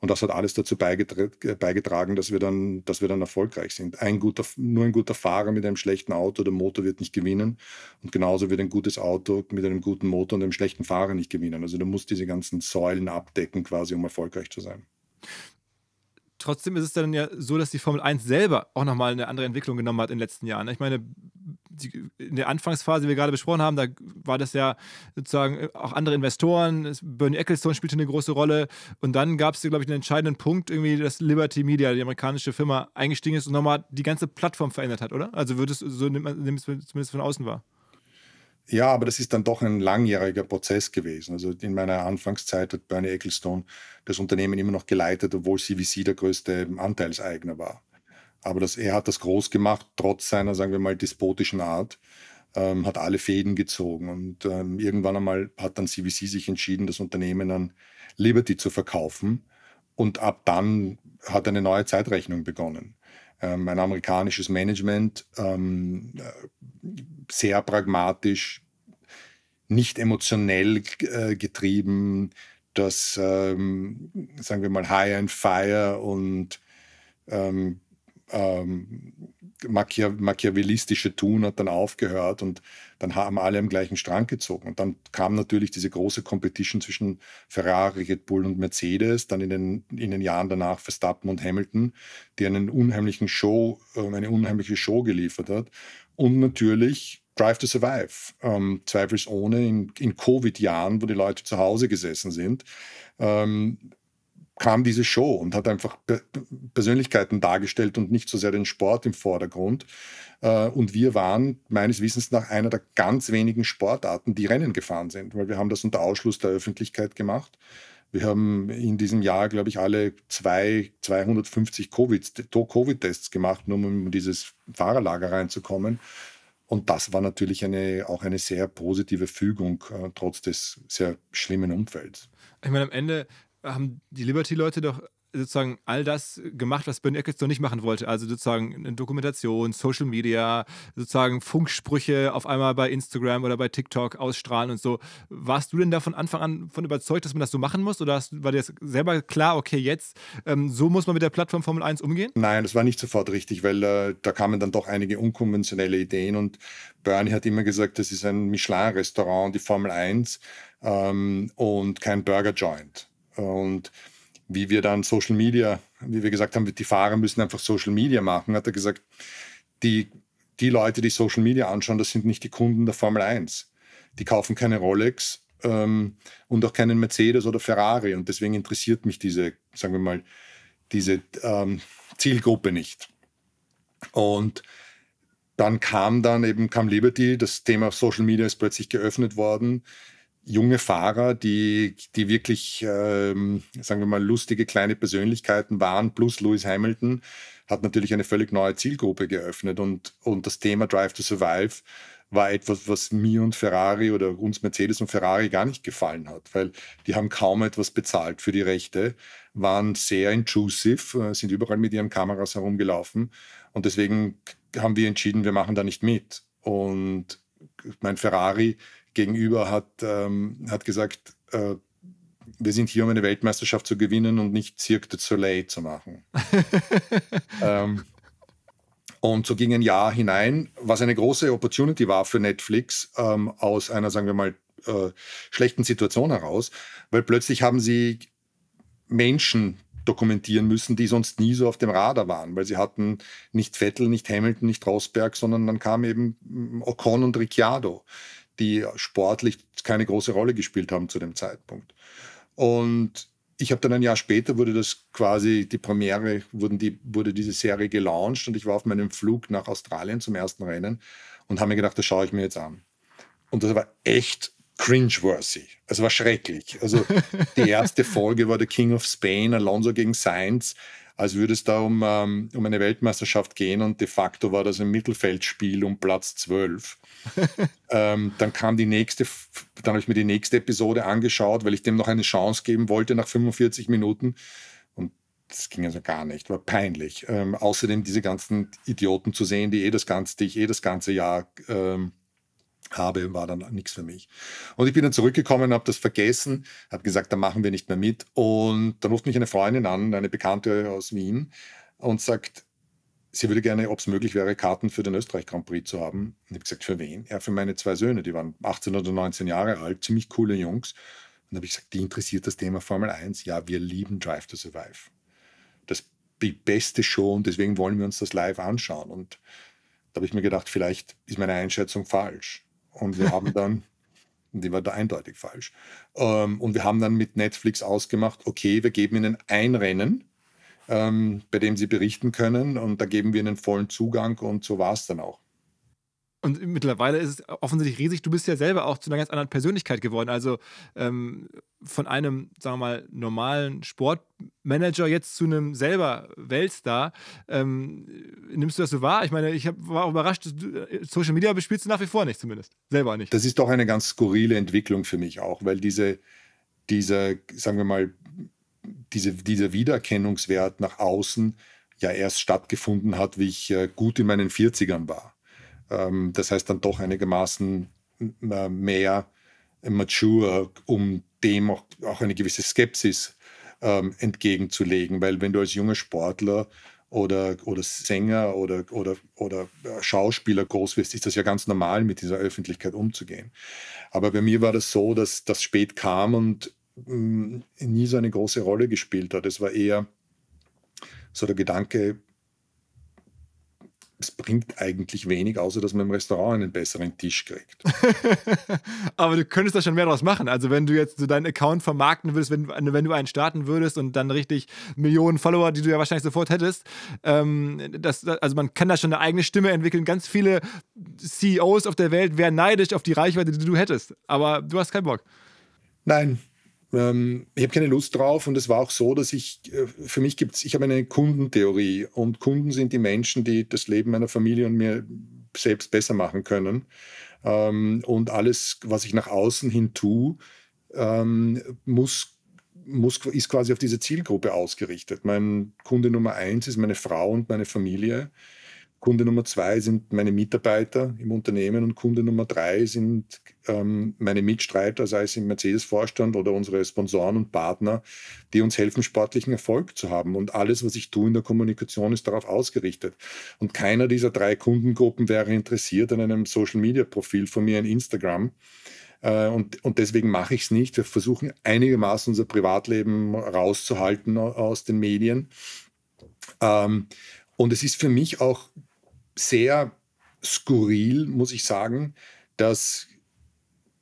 Und das hat alles dazu äh, beigetragen, dass wir dann, dass wir dann erfolgreich sind. Ein guter, nur ein guter Fahrer mit einem schlechten Auto, oder Motor wird nicht gewinnen. Und genauso wird ein gutes Auto mit einem guten Motor und einem schlechten Fahrer nicht gewinnen. Also du musst diese ganzen Säulen abdecken, quasi, um erfolgreich zu sein trotzdem ist es dann ja so, dass die Formel 1 selber auch nochmal eine andere Entwicklung genommen hat in den letzten Jahren. Ne? Ich meine, die, in der Anfangsphase, die wir gerade besprochen haben, da war das ja sozusagen äh, auch andere Investoren. Bernie Ecclestone spielte eine große Rolle. Und dann gab es, glaube ich, einen entscheidenden Punkt, irgendwie, dass Liberty Media, die amerikanische Firma, eingestiegen ist und nochmal die ganze Plattform verändert hat, oder? Also wird es, so nimmt man zumindest von außen wahr. Ja, aber das ist dann doch ein langjähriger Prozess gewesen. Also in meiner Anfangszeit hat Bernie Ecclestone das Unternehmen immer noch geleitet, obwohl CVC der größte Anteilseigner war. Aber das, er hat das groß gemacht, trotz seiner, sagen wir mal, despotischen Art, ähm, hat alle Fäden gezogen. Und ähm, irgendwann einmal hat dann CVC sich entschieden, das Unternehmen an Liberty zu verkaufen. Und ab dann hat eine neue Zeitrechnung begonnen ähm, ein amerikanisches Management, ähm, äh, sehr pragmatisch, nicht emotionell äh, getrieben, das, ähm, sagen wir mal, High and Fire und ähm, ähm, Machia machiavellistische Tun hat dann aufgehört und dann haben alle am gleichen Strang gezogen. Und dann kam natürlich diese große Competition zwischen Ferrari, Red Bull und Mercedes, dann in den, in den Jahren danach Verstappen und Hamilton, die einen unheimlichen Show, ähm, eine unheimliche Show geliefert hat. Und natürlich Drive to Survive, ähm, zweifelsohne in, in Covid-Jahren, wo die Leute zu Hause gesessen sind. Ähm, kam diese Show und hat einfach Persönlichkeiten dargestellt und nicht so sehr den Sport im Vordergrund. Äh, und wir waren meines Wissens nach einer der ganz wenigen Sportarten, die Rennen gefahren sind, weil wir haben das unter Ausschluss der Öffentlichkeit gemacht. Wir haben in diesem Jahr, glaube ich, alle zwei, 250 Covid-Tests gemacht, nur um in dieses Fahrerlager reinzukommen. Und das war natürlich eine, auch eine sehr positive Fügung, äh, trotz des sehr schlimmen Umfelds. Ich meine, am Ende haben die Liberty-Leute doch sozusagen all das gemacht, was Ben Eccles noch nicht machen wollte. Also sozusagen eine Dokumentation, Social Media, sozusagen Funksprüche auf einmal bei Instagram oder bei TikTok ausstrahlen und so. Warst du denn da von Anfang an von überzeugt, dass man das so machen muss? Oder war dir selber klar, okay, jetzt, ähm, so muss man mit der Plattform Formel 1 umgehen? Nein, das war nicht sofort richtig, weil äh, da kamen dann doch einige unkonventionelle Ideen und Bernie hat immer gesagt, das ist ein Michelin-Restaurant, die Formel 1 ähm, und kein Burger-Joint. Und wie wir dann Social Media, wie wir gesagt haben, die Fahrer müssen einfach Social Media machen, hat er gesagt, die, die Leute, die Social Media anschauen, das sind nicht die Kunden der Formel 1. Die kaufen keine Rolex ähm, und auch keinen Mercedes oder Ferrari. Und deswegen interessiert mich diese, sagen wir mal, diese ähm, Zielgruppe nicht. Und dann kam dann eben, kam Liberty, das Thema Social Media ist plötzlich geöffnet worden junge Fahrer, die, die wirklich, ähm, sagen wir mal, lustige kleine Persönlichkeiten waren, plus Lewis Hamilton, hat natürlich eine völlig neue Zielgruppe geöffnet. Und, und das Thema Drive to Survive war etwas, was mir und Ferrari oder uns Mercedes und Ferrari gar nicht gefallen hat, weil die haben kaum etwas bezahlt für die Rechte, waren sehr intrusive, äh, sind überall mit ihren Kameras herumgelaufen. Und deswegen haben wir entschieden, wir machen da nicht mit. Und mein Ferrari gegenüber hat, ähm, hat gesagt, äh, wir sind hier, um eine Weltmeisterschaft zu gewinnen und nicht Cirque du Soleil zu machen. ähm, und so ging ein Jahr hinein, was eine große Opportunity war für Netflix ähm, aus einer, sagen wir mal, äh, schlechten Situation heraus, weil plötzlich haben sie Menschen dokumentieren müssen, die sonst nie so auf dem Radar waren, weil sie hatten nicht Vettel, nicht Hamilton, nicht Rosberg, sondern dann kam eben mm, Ocon und Ricciardo die sportlich keine große Rolle gespielt haben zu dem Zeitpunkt. Und ich habe dann ein Jahr später wurde das quasi die Premiere, wurden die, wurde diese Serie gelauncht und ich war auf meinem Flug nach Australien zum ersten Rennen und habe mir gedacht, das schaue ich mir jetzt an. Und das war echt cringeworthy. Es war schrecklich. Also die erste Folge war der King of Spain, Alonso gegen Sainz als würde es da um, ähm, um eine Weltmeisterschaft gehen und de facto war das ein Mittelfeldspiel um Platz 12. ähm, dann kam die nächste, dann habe ich mir die nächste Episode angeschaut, weil ich dem noch eine Chance geben wollte nach 45 Minuten. Und das ging also gar nicht, war peinlich. Ähm, außerdem diese ganzen Idioten zu sehen, die eh das ganze, die ich eh das ganze Jahr ähm, habe, war dann nichts für mich. Und ich bin dann zurückgekommen, habe das vergessen, habe gesagt, da machen wir nicht mehr mit. Und dann ruft mich eine Freundin an, eine Bekannte aus Wien, und sagt, sie würde gerne, ob es möglich wäre, Karten für den Österreich Grand Prix zu haben. Und ich habe gesagt, für wen? Ja, für meine zwei Söhne, die waren 18 oder 19 Jahre alt, ziemlich coole Jungs. Und habe ich gesagt, die interessiert das Thema Formel 1. Ja, wir lieben Drive to Survive. Das die beste Show und deswegen wollen wir uns das live anschauen. Und da habe ich mir gedacht, vielleicht ist meine Einschätzung falsch. Und wir haben dann, die war da eindeutig falsch. Ähm, und wir haben dann mit Netflix ausgemacht, okay, wir geben ihnen ein Rennen, ähm, bei dem sie berichten können und da geben wir ihnen vollen Zugang und so war es dann auch. Und mittlerweile ist es offensichtlich riesig. Du bist ja selber auch zu einer ganz anderen Persönlichkeit geworden. Also ähm, von einem, sagen wir mal, normalen Sportmanager jetzt zu einem selber Weltstar. Ähm, nimmst du das so wahr? Ich meine, ich hab, war auch überrascht, äh, Social Media bespielst du nach wie vor nicht zumindest. Selber nicht. Das ist doch eine ganz skurrile Entwicklung für mich auch, weil diese, dieser, sagen wir mal, diese, dieser Wiedererkennungswert nach außen ja erst stattgefunden hat, wie ich äh, gut in meinen 40ern war. Ähm, das heißt dann doch einigermaßen äh, mehr äh, mature, um dem auch, auch eine gewisse Skepsis ähm, entgegenzulegen. Weil wenn du als junger Sportler oder, oder Sänger oder, oder, oder äh, Schauspieler groß wirst, ist das ja ganz normal, mit dieser Öffentlichkeit umzugehen. Aber bei mir war das so, dass das spät kam und mh, mm, nie so eine große Rolle gespielt hat. Es war eher so der Gedanke, es bringt eigentlich wenig, außer dass man im Restaurant einen besseren Tisch kriegt. Aber du könntest da schon mehr draus machen. Also wenn du jetzt so deinen Account vermarkten würdest, wenn, wenn du einen starten würdest und dann richtig Millionen Follower, die du ja wahrscheinlich sofort hättest, ähm, das, also man kann da schon eine eigene Stimme entwickeln. Ganz viele CEOs auf der Welt wären neidisch auf die Reichweite, die du hättest. Aber du hast keinen Bock. Nein, ähm, ich habe keine Lust drauf und es war auch so, dass ich, äh, für mich gibt es, ich habe eine Kundentheorie und Kunden sind die Menschen, die das Leben meiner Familie und mir selbst besser machen können. Ähm, und alles, was ich nach außen hin tue, ähm, muss muss, ist quasi auf diese Zielgruppe ausgerichtet. Mein Kunde Nummer eins ist meine Frau und meine Familie. Kunde Nummer zwei sind meine Mitarbeiter im Unternehmen und Kunde Nummer drei sind ähm, meine Mitstreiter, sei es im Mercedes-Vorstand oder unsere Sponsoren und Partner, die uns helfen, sportlichen Erfolg zu haben. Und alles, was ich tue in der Kommunikation, ist darauf ausgerichtet. Und keiner dieser drei Kundengruppen wäre interessiert an einem Social-Media-Profil von mir in Instagram. Äh, und, und deswegen mache ich es nicht. Wir versuchen einigermaßen unser Privatleben rauszuhalten aus den Medien. Ähm, und es ist für mich auch sehr skurril, muss ich sagen, dass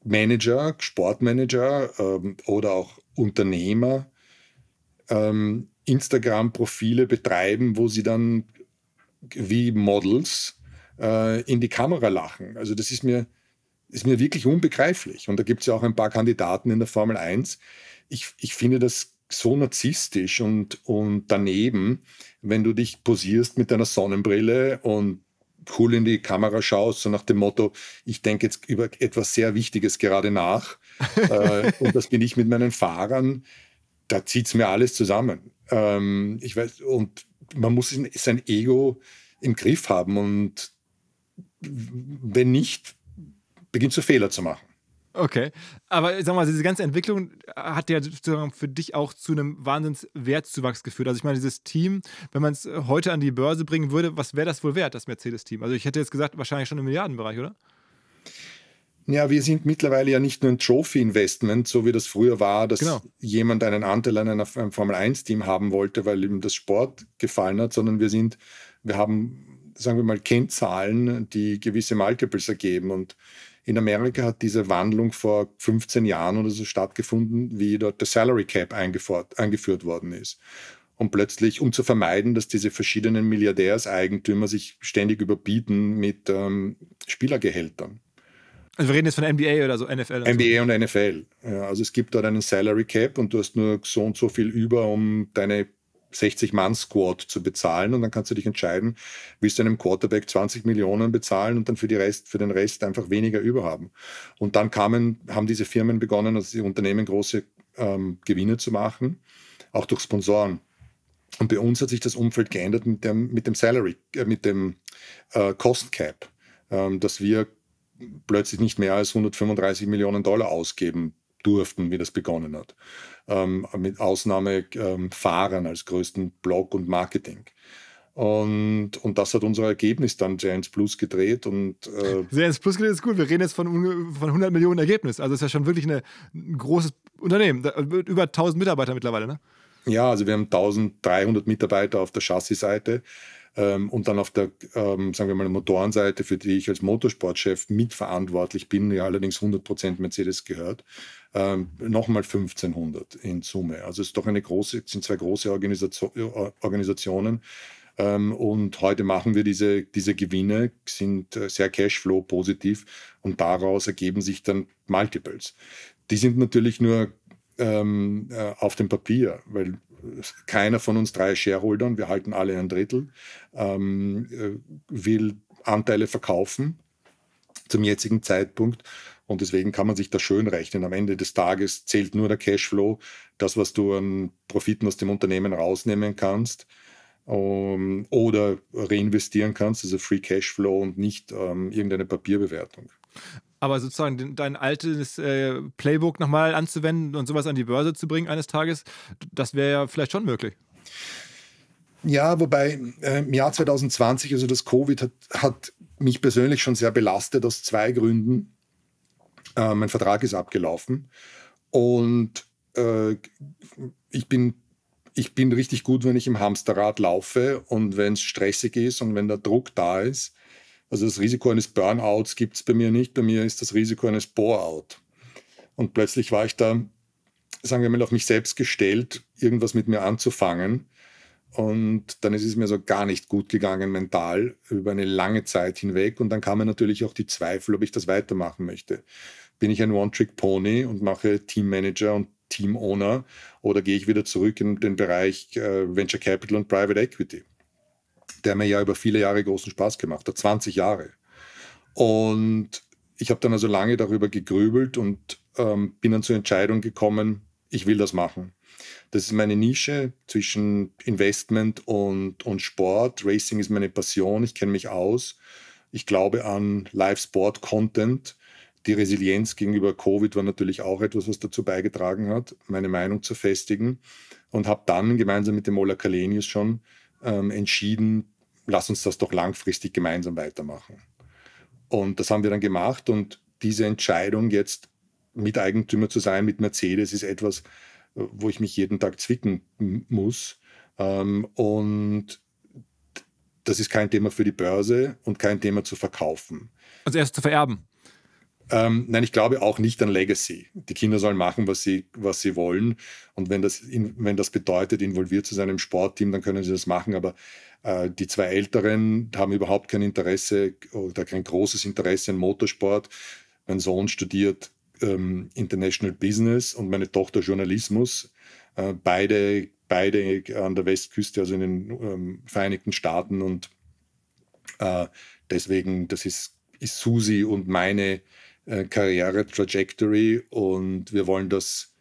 Manager, Sportmanager ähm, oder auch Unternehmer ähm, Instagram-Profile betreiben, wo sie dann wie Models äh, in die Kamera lachen. Also das ist mir, ist mir wirklich unbegreiflich. Und da gibt es ja auch ein paar Kandidaten in der Formel 1. Ich, ich finde das so narzisstisch und, und daneben, wenn du dich posierst mit deiner Sonnenbrille und cool in die Kamera schaust, so nach dem Motto, ich denke jetzt über etwas sehr Wichtiges gerade nach äh, und das bin ich mit meinen Fahrern, da zieht es mir alles zusammen. Ähm, ich weiß, und man muss sein Ego im Griff haben und wenn nicht, beginnst du Fehler zu machen. Okay. Aber sag mal, diese ganze Entwicklung äh, hat ja für dich auch zu einem Wahnsinnswertzuwachs geführt. Also ich meine, dieses Team, wenn man es äh, heute an die Börse bringen würde, was wäre das wohl wert, das Mercedes-Team? Also ich hätte jetzt gesagt, wahrscheinlich schon im Milliardenbereich, oder? Ja, wir sind mittlerweile ja nicht nur ein Trophy-Investment, so wie das früher war, dass genau. jemand einen Anteil an einem Formel-1-Team haben wollte, weil ihm das Sport gefallen hat, sondern wir sind, wir haben sagen wir mal, Kennzahlen, die gewisse Multiples ergeben. Und in Amerika hat diese Wandlung vor 15 Jahren oder so stattgefunden, wie dort der Salary Cap eingeführt worden ist. Und plötzlich, um zu vermeiden, dass diese verschiedenen Milliardärseigentümer sich ständig überbieten mit ähm, Spielergehältern. Also wir reden jetzt von NBA oder so, NFL. Und NBA so. und NFL. Ja, also es gibt dort einen Salary Cap und du hast nur so und so viel über, um deine 60-Mann-Squad zu bezahlen und dann kannst du dich entscheiden, willst du einem Quarterback 20 Millionen bezahlen und dann für, die Rest, für den Rest einfach weniger überhaben. Und dann kamen, haben diese Firmen begonnen, also die Unternehmen große ähm, Gewinne zu machen, auch durch Sponsoren. Und bei uns hat sich das Umfeld geändert mit dem, mit dem Salary, äh, mit dem äh, Cost Cap, äh, dass wir plötzlich nicht mehr als 135 Millionen Dollar ausgeben durften, wie das begonnen hat. Ähm, mit Ausnahme ähm, Fahrern als größten Blog und Marketing. Und, und das hat unser Ergebnis dann Giants Plus gedreht. Und, äh Giants Plus gedreht ist gut. Wir reden jetzt von, von 100 Millionen Ergebnis. Also ist ja schon wirklich eine, ein großes Unternehmen. Äh, über 1000 Mitarbeiter mittlerweile, ne? Ja, also wir haben 1300 Mitarbeiter auf der Chassis-Seite. Ähm, und dann auf der, ähm, sagen wir mal, Motorenseite, für die ich als Motorsportchef mitverantwortlich bin, ja allerdings 100% Mercedes gehört, ähm, nochmal 1500 in Summe. Also es ist doch eine große, sind zwei große Organisation, äh, Organisationen. Ähm, und heute machen wir diese, diese Gewinne, sind äh, sehr Cashflow positiv und daraus ergeben sich dann Multiples. Die sind natürlich nur ähm, äh, auf dem Papier, weil keiner von uns drei Shareholdern, wir halten alle ein Drittel, ähm, äh, will Anteile verkaufen zum jetzigen Zeitpunkt. Und deswegen kann man sich das schön rechnen. Am Ende des Tages zählt nur der Cashflow, das, was du an Profiten aus dem Unternehmen rausnehmen kannst ähm, oder reinvestieren kannst, also Free Cashflow und nicht ähm, irgendeine Papierbewertung. Aber sozusagen dein altes äh, Playbook nochmal anzuwenden und sowas an die Börse zu bringen eines Tages, das wäre ja vielleicht schon möglich. Ja, wobei äh, im Jahr 2020, also das Covid, hat, hat, mich persönlich schon sehr belastet aus zwei Gründen. Äh, mein Vertrag ist abgelaufen und äh, ich bin ich bin richtig gut, wenn ich im Hamsterrad laufe und wenn es stressig ist und wenn der Druck da ist. Also das Risiko eines Burnouts gibt es bei mir nicht. Bei mir ist das Risiko eines Bore-out. Und plötzlich war ich da, sagen wir mal, auf mich selbst gestellt, irgendwas mit mir anzufangen. Und dann ist es mir so gar nicht gut gegangen mental über eine lange Zeit hinweg. Und dann kamen natürlich auch die Zweifel, ob ich das weitermachen möchte. Bin ich ein One-Trick-Pony und mache Teammanager und Team-Owner oder gehe ich wieder zurück in den Bereich äh, Venture Capital und Private Equity? der mir ja über viele Jahre großen Spaß gemacht hat, 20 Jahre. Und ich habe dann also lange darüber gegrübelt und ähm, bin dann zur Entscheidung gekommen, ich will das machen. Das ist meine Nische zwischen Investment und, und Sport. Racing ist meine Passion, ich kenne mich aus. Ich glaube an Live-Sport-Content. Die Resilienz gegenüber Covid war natürlich auch etwas, was dazu beigetragen hat, meine Meinung zu festigen. Und habe dann gemeinsam mit dem Ola Kalenius schon ähm, entschieden, lass uns das doch langfristig gemeinsam weitermachen. Und das haben wir dann gemacht und diese Entscheidung jetzt Miteigentümer zu sein mit Mercedes ist etwas, wo ich mich jeden Tag zwicken muss. Ähm, und das ist kein Thema für die Börse und kein Thema zu verkaufen. Also erst zu vererben. Ähm, nein, ich glaube auch nicht an Legacy. Die Kinder sollen machen, was sie, was sie wollen. Und wenn das, in, wenn das bedeutet, involviert zu sein im Sportteam, dann können sie das machen. Aber äh, die zwei Älteren haben überhaupt kein Interesse oder kein großes Interesse an Motorsport. Mein Sohn studiert ähm, International Business und meine Tochter Journalismus. Äh, beide, beide an der Westküste, also in den ähm, Vereinigten Staaten. Und äh, deswegen, das ist, ist Susi und meine äh, Karriere-Trajectory und wir wollen das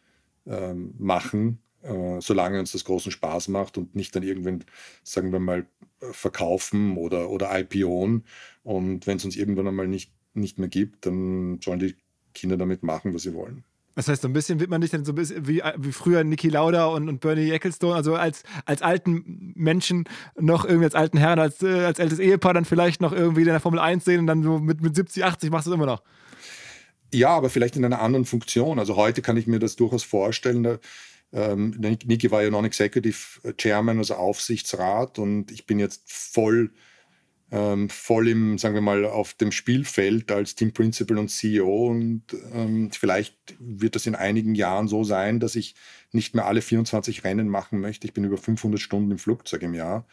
ähm, machen, äh, solange uns das großen Spaß macht und nicht dann irgendwann, sagen wir mal, verkaufen oder, oder IPOen. Und wenn es uns irgendwann einmal nicht, nicht mehr gibt, dann sollen die Kinder damit machen, was sie wollen. Das heißt, so ein bisschen wird man nicht dann so ein bisschen wie, äh, wie früher Niki Lauda und, und Bernie Ecclestone, also als, als alten Menschen noch irgendwie als alten Herren, als, äh, als ältes Ehepaar dann vielleicht noch irgendwie in der Formel 1 sehen und dann so mit, mit 70, 80 machst du es immer noch. Ja, aber vielleicht in einer anderen Funktion. Also heute kann ich mir das durchaus vorstellen. Da, ähm, Niki war ja Non-Executive äh, Chairman, also Aufsichtsrat, und ich bin jetzt voll, ähm, voll im, sagen wir mal, auf dem Spielfeld als Team Principal und CEO. Und ähm, vielleicht wird das in einigen Jahren so sein, dass ich nicht mehr alle 24 Rennen machen möchte. Ich bin über 500 Stunden im Flugzeug im Jahr.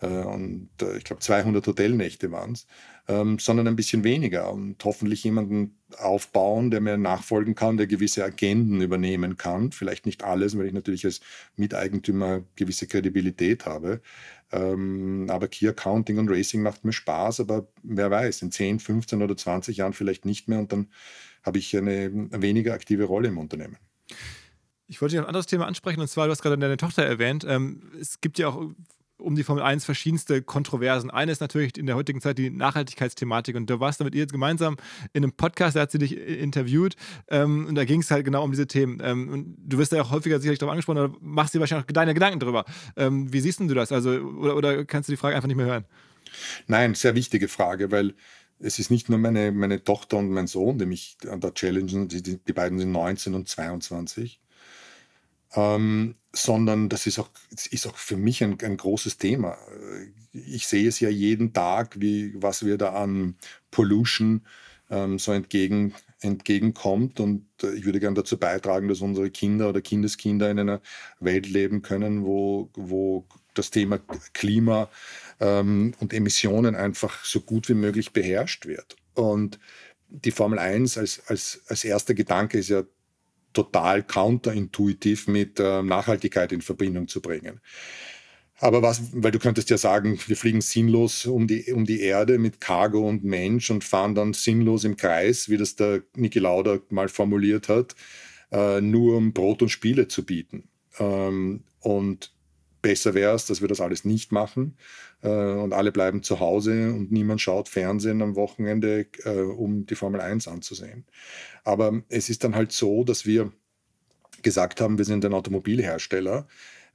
Äh, und äh, ich glaube 200 Hotelnächte waren es, ähm, sondern ein bisschen weniger und hoffentlich jemanden aufbauen, der mir nachfolgen kann, der gewisse Agenden übernehmen kann. Vielleicht nicht alles, weil ich natürlich als Miteigentümer gewisse Kredibilität habe. Ähm, aber Key Accounting und Racing macht mir Spaß, aber wer weiß, in 10, 15 oder 20 Jahren vielleicht nicht mehr und dann habe ich eine weniger aktive Rolle im Unternehmen. Ich wollte dich ein anderes Thema ansprechen, und zwar, du hast gerade deine Tochter erwähnt. Ähm, es gibt ja auch um die Formel 1 verschiedenste Kontroversen. Eine ist natürlich in der heutigen Zeit die Nachhaltigkeitsthematik. Und du warst du mit ihr jetzt gemeinsam in einem Podcast, da hat sie dich interviewt. Ähm, und da ging es halt genau um diese Themen. Ähm, und du wirst ja auch häufiger sicherlich darauf angesprochen, oder machst dir wahrscheinlich auch deine Gedanken drüber. Ähm, wie siehst du das? Also, oder, oder kannst du die Frage einfach nicht mehr hören? Nein, sehr wichtige Frage, weil es ist nicht nur meine, meine Tochter und mein Sohn, die mich da challengen, die, die beiden sind 19 und 22. Ähm, sondern das ist auch, ist auch für mich ein, ein, großes Thema. Ich sehe es ja jeden Tag, wie, was wir da an Pollution ähm, so entgegen, entgegenkommt. Und äh, ich würde gerne dazu beitragen, dass unsere Kinder oder Kindeskinder in einer Welt leben können, wo, wo das Thema Klima ähm, und Emissionen einfach so gut wie möglich beherrscht wird. Und die Formel 1 als, als, als erster Gedanke ist ja total counterintuitiv mit äh, Nachhaltigkeit in Verbindung zu bringen. Aber was, weil du könntest ja sagen, wir fliegen sinnlos um die, um die Erde mit Cargo und Mensch und fahren dann sinnlos im Kreis, wie das der Niki Lauda mal formuliert hat, äh, nur um Brot und Spiele zu bieten. Ähm, und besser wäre es, dass wir das alles nicht machen äh, und alle bleiben zu Hause und niemand schaut Fernsehen am Wochenende, äh, um die Formel 1 anzusehen. Aber es ist dann halt so, dass wir gesagt haben, wir sind ein Automobilhersteller.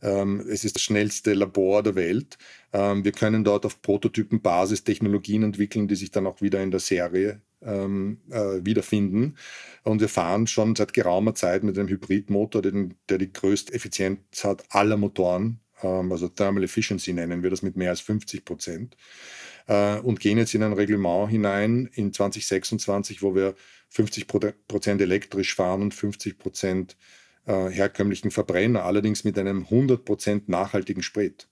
Ähm, es ist das schnellste Labor der Welt. Ähm, wir können dort auf Prototypenbasis Technologien entwickeln, die sich dann auch wieder in der Serie ähm, äh, wiederfinden. Und wir fahren schon seit geraumer Zeit mit einem Hybridmotor, der die größte Effizienz hat aller Motoren ähm, also Thermal Efficiency nennen wir das mit mehr als 50 Prozent, äh, und gehen jetzt in ein Reglement hinein in 2026, wo wir 50 Prozent elektrisch fahren und 50 Prozent äh, herkömmlichen Verbrenner, allerdings mit einem 100 Prozent nachhaltigen Sprit.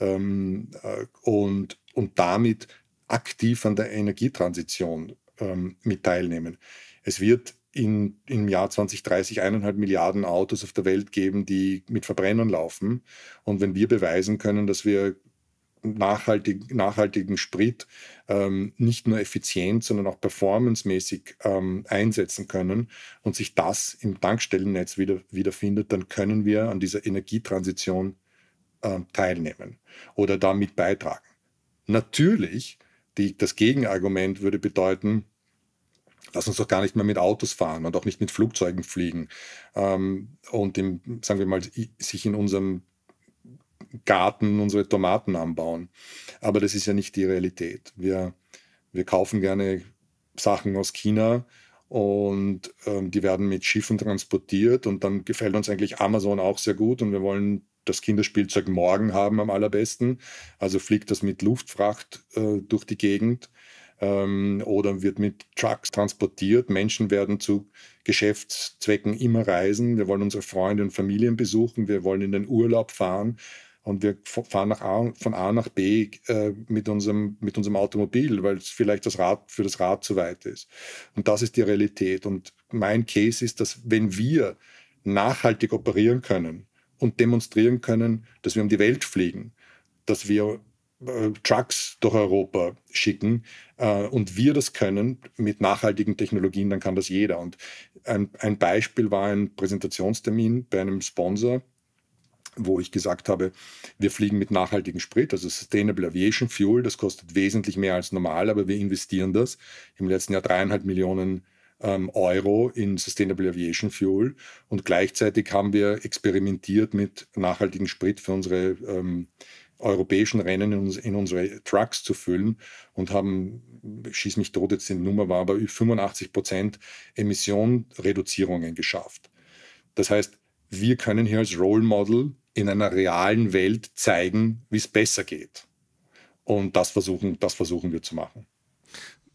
Ähm, äh, und, und damit aktiv an der Energietransition ähm, mit teilnehmen. Es wird in, im Jahr 2030 eineinhalb Milliarden Autos auf der Welt geben, die mit Verbrennern laufen. Und wenn wir beweisen können, dass wir nachhaltig, nachhaltigen Sprit ähm, nicht nur effizient, sondern auch performancemäßig ähm, einsetzen können und sich das im Tankstellennetz wieder, wiederfindet, dann können wir an dieser Energietransition ähm, teilnehmen oder damit beitragen. Natürlich, die, das Gegenargument würde bedeuten, Lass uns doch gar nicht mehr mit Autos fahren und auch nicht mit Flugzeugen fliegen ähm, und im, sagen wir mal, sich in unserem Garten unsere Tomaten anbauen. Aber das ist ja nicht die Realität. Wir, wir kaufen gerne Sachen aus China und ähm, die werden mit Schiffen transportiert und dann gefällt uns eigentlich Amazon auch sehr gut und wir wollen das Kinderspielzeug morgen haben am allerbesten. Also fliegt das mit Luftfracht äh, durch die Gegend ähm, oder wird mit Trucks transportiert. Menschen werden zu Geschäftszwecken immer reisen. Wir wollen unsere Freunde und Familien besuchen. Wir wollen in den Urlaub fahren. Und wir fahren A, von A nach B äh, mit, unserem, mit unserem Automobil, weil es vielleicht das Rad, für das Rad zu weit ist. Und das ist die Realität. Und mein Case ist, dass wenn wir nachhaltig operieren können und demonstrieren können, dass wir um die Welt fliegen, dass wir äh, Trucks durch Europa schicken äh, und wir das können mit nachhaltigen Technologien, dann kann das jeder. Und ein, ein Beispiel war ein Präsentationstermin bei einem Sponsor, wo ich gesagt habe, wir fliegen mit nachhaltigem Sprit, also Sustainable Aviation Fuel, das kostet wesentlich mehr als normal, aber wir investieren das. Im letzten Jahr dreieinhalb Millionen ähm, Euro in Sustainable Aviation Fuel und gleichzeitig haben wir experimentiert mit nachhaltigem Sprit für unsere ähm, europäischen Rennen in, in, unsere Trucks zu füllen und haben, schieß mich tot, jetzt die Nummer war, aber 85 Prozent Emissionreduzierungen geschafft. Das heißt, wir können hier als Role Model in einer realen Welt zeigen, wie es besser geht. Und das versuchen, das versuchen wir zu machen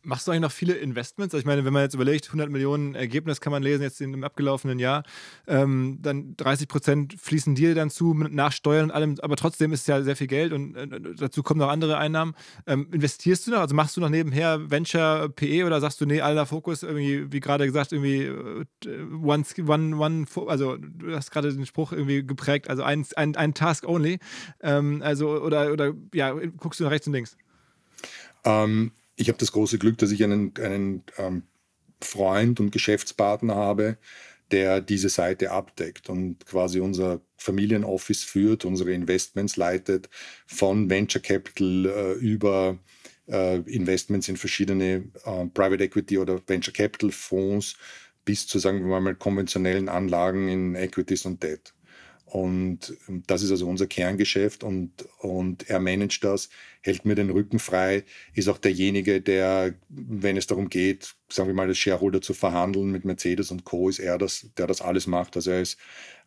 machst du eigentlich noch viele Investments? Also ich meine, wenn man jetzt überlegt, 100 Millionen Ergebnis kann man lesen jetzt im abgelaufenen Jahr, ähm, dann 30 Prozent fließen dir dann zu nach Steuern und allem, aber trotzdem ist es ja sehr viel Geld und äh, dazu kommen noch andere Einnahmen. Ähm, investierst du noch? Also machst du noch nebenher Venture PE oder sagst du, nee, aller Fokus irgendwie, wie gerade gesagt, irgendwie äh, one, one, one, also du hast gerade den Spruch irgendwie geprägt, also ein, ein, ein Task only. Ähm, also oder, oder ja, guckst du nach rechts und links? Ähm, ich habe das große Glück, dass ich einen, einen ähm, Freund und Geschäftspartner habe, der diese Seite abdeckt und quasi unser Familienoffice führt, unsere Investments leitet, von Venture Capital äh, über äh, Investments in verschiedene äh, Private Equity oder Venture Capital Fonds bis zu, sagen wir mal, konventionellen Anlagen in Equities und Debt. Und ähm, das ist also unser Kerngeschäft und, und er managt das hält mir den Rücken frei, ist auch derjenige, der, wenn es darum geht, sagen wir mal, als Shareholder zu verhandeln mit Mercedes und Co., ist er das, der das alles macht. Also er ist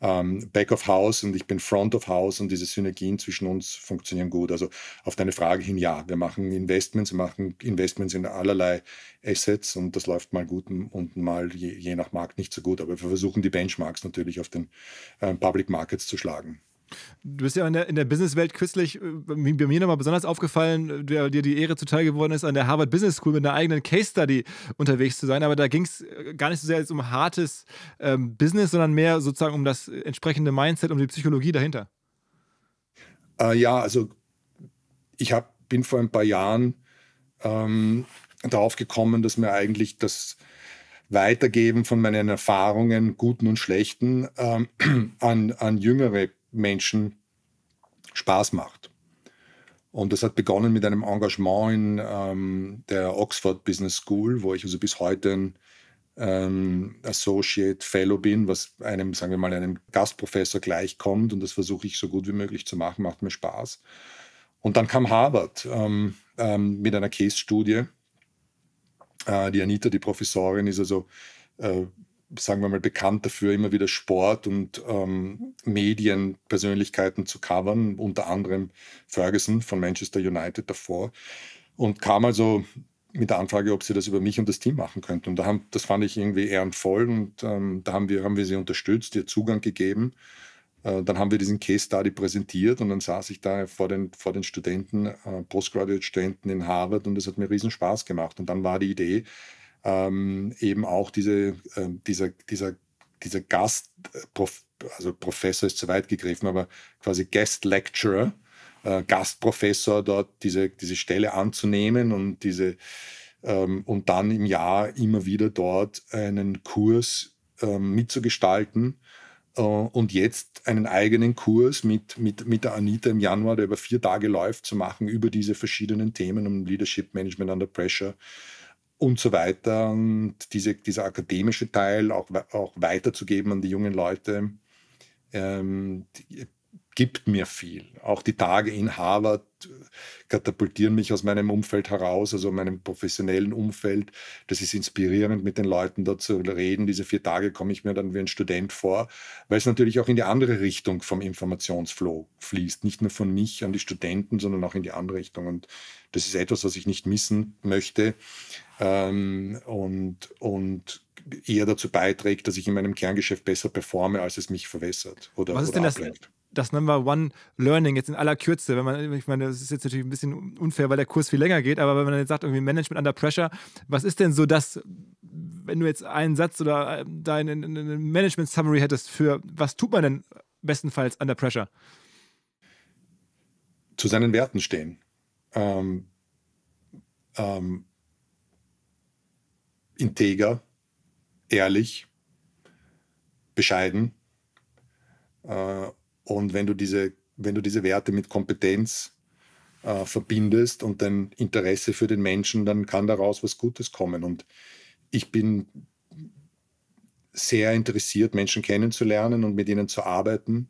ähm, Back of House und ich bin Front of House und diese Synergien zwischen uns funktionieren gut. Also auf deine Frage hin, ja, wir machen Investments, wir machen Investments in allerlei Assets und das läuft mal gut und mal je, je nach Markt nicht so gut. Aber wir versuchen die Benchmarks natürlich auf den äh, Public Markets zu schlagen. Du bist ja in der, in der Businesswelt quizlich, äh, bei mir nochmal besonders aufgefallen, der, dir die Ehre zuteil geworden ist, an der Harvard Business School mit einer eigenen Case Study unterwegs zu sein. Aber da ging es äh, gar nicht so sehr jetzt um hartes ähm, Business, sondern mehr sozusagen um das entsprechende Mindset, um die Psychologie dahinter. Äh, ja, also ich hab, bin vor ein paar Jahren ähm, darauf gekommen, dass mir eigentlich das Weitergeben von meinen Erfahrungen, guten und schlechten, ähm, an, an jüngere Menschen Spaß macht. Und das hat begonnen mit einem Engagement in ähm, der Oxford Business School, wo ich also bis heute ein ähm, Associate Fellow bin, was einem, sagen wir mal, einem Gastprofessor gleichkommt. Und das versuche ich so gut wie möglich zu machen, macht mir Spaß. Und dann kam Harvard ähm, ähm mit einer Case-Studie. Äh, die Anita, die Professorin, ist also äh, sagen wir mal, bekannt dafür, immer wieder Sport und ähm, Medienpersönlichkeiten zu covern, unter anderem Ferguson von Manchester United davor. Und kam also mit der Anfrage, ob sie das über mich und das Team machen könnten. Und da haben, das fand ich irgendwie ehrenvoll und ähm, da haben wir, haben wir sie unterstützt, ihr Zugang gegeben. Äh, dann haben wir diesen Case Study präsentiert und dann saß ich da vor den, vor den Studenten, äh, Postgraduate-Studenten in Harvard und das hat mir riesen Spaß gemacht. Und dann war die Idee, ähm, eben auch diese, äh, dieser, dieser, dieser Gast, äh, also Professor ist zu weit gegriffen, aber quasi Guest Lecturer, äh, Gastprofessor dort diese, diese Stelle anzunehmen und diese ähm, und dann im Jahr immer wieder dort einen Kurs ähm, mitzugestalten äh, und jetzt einen eigenen Kurs mit, mit, mit der Anita im Januar, der über vier Tage läuft, zu machen über diese verschiedenen Themen um Leadership Management Under Pressure und so weiter. Und diese, dieser akademische Teil auch, auch weiterzugeben an die jungen Leute. Ähm, die, gibt mir viel. Auch die Tage in Harvard äh, katapultieren mich aus meinem Umfeld heraus, also meinem professionellen Umfeld. Das ist inspirierend, mit den Leuten da zu reden. Diese vier Tage komme ich mir dann wie ein Student vor, weil es natürlich auch in die andere Richtung vom Informationsflow fließt. Nicht nur von mich an die Studenten, sondern auch in die andere Richtung. Und das ist etwas, was ich nicht missen möchte ähm, und, und eher dazu beiträgt, dass ich in meinem Kerngeschäft besser performe, als es mich verwässert oder, was ist oder denn ablenkt. Das das Number One Learning jetzt in aller Kürze, wenn man, ich meine, das ist jetzt natürlich ein bisschen unfair, weil der Kurs viel länger geht, aber wenn man jetzt sagt, irgendwie Management under Pressure, was ist denn so das, wenn du jetzt einen Satz oder äh, deinen äh, äh, Management Summary hättest für, was tut man denn bestenfalls under Pressure? Zu seinen Werten stehen. Ähm, ähm, integer, ehrlich, bescheiden. Äh, und wenn du diese, wenn du diese Werte mit Kompetenz äh, verbindest und dein Interesse für den Menschen, dann kann daraus was Gutes kommen. Und ich bin sehr interessiert, Menschen kennenzulernen und mit ihnen zu arbeiten.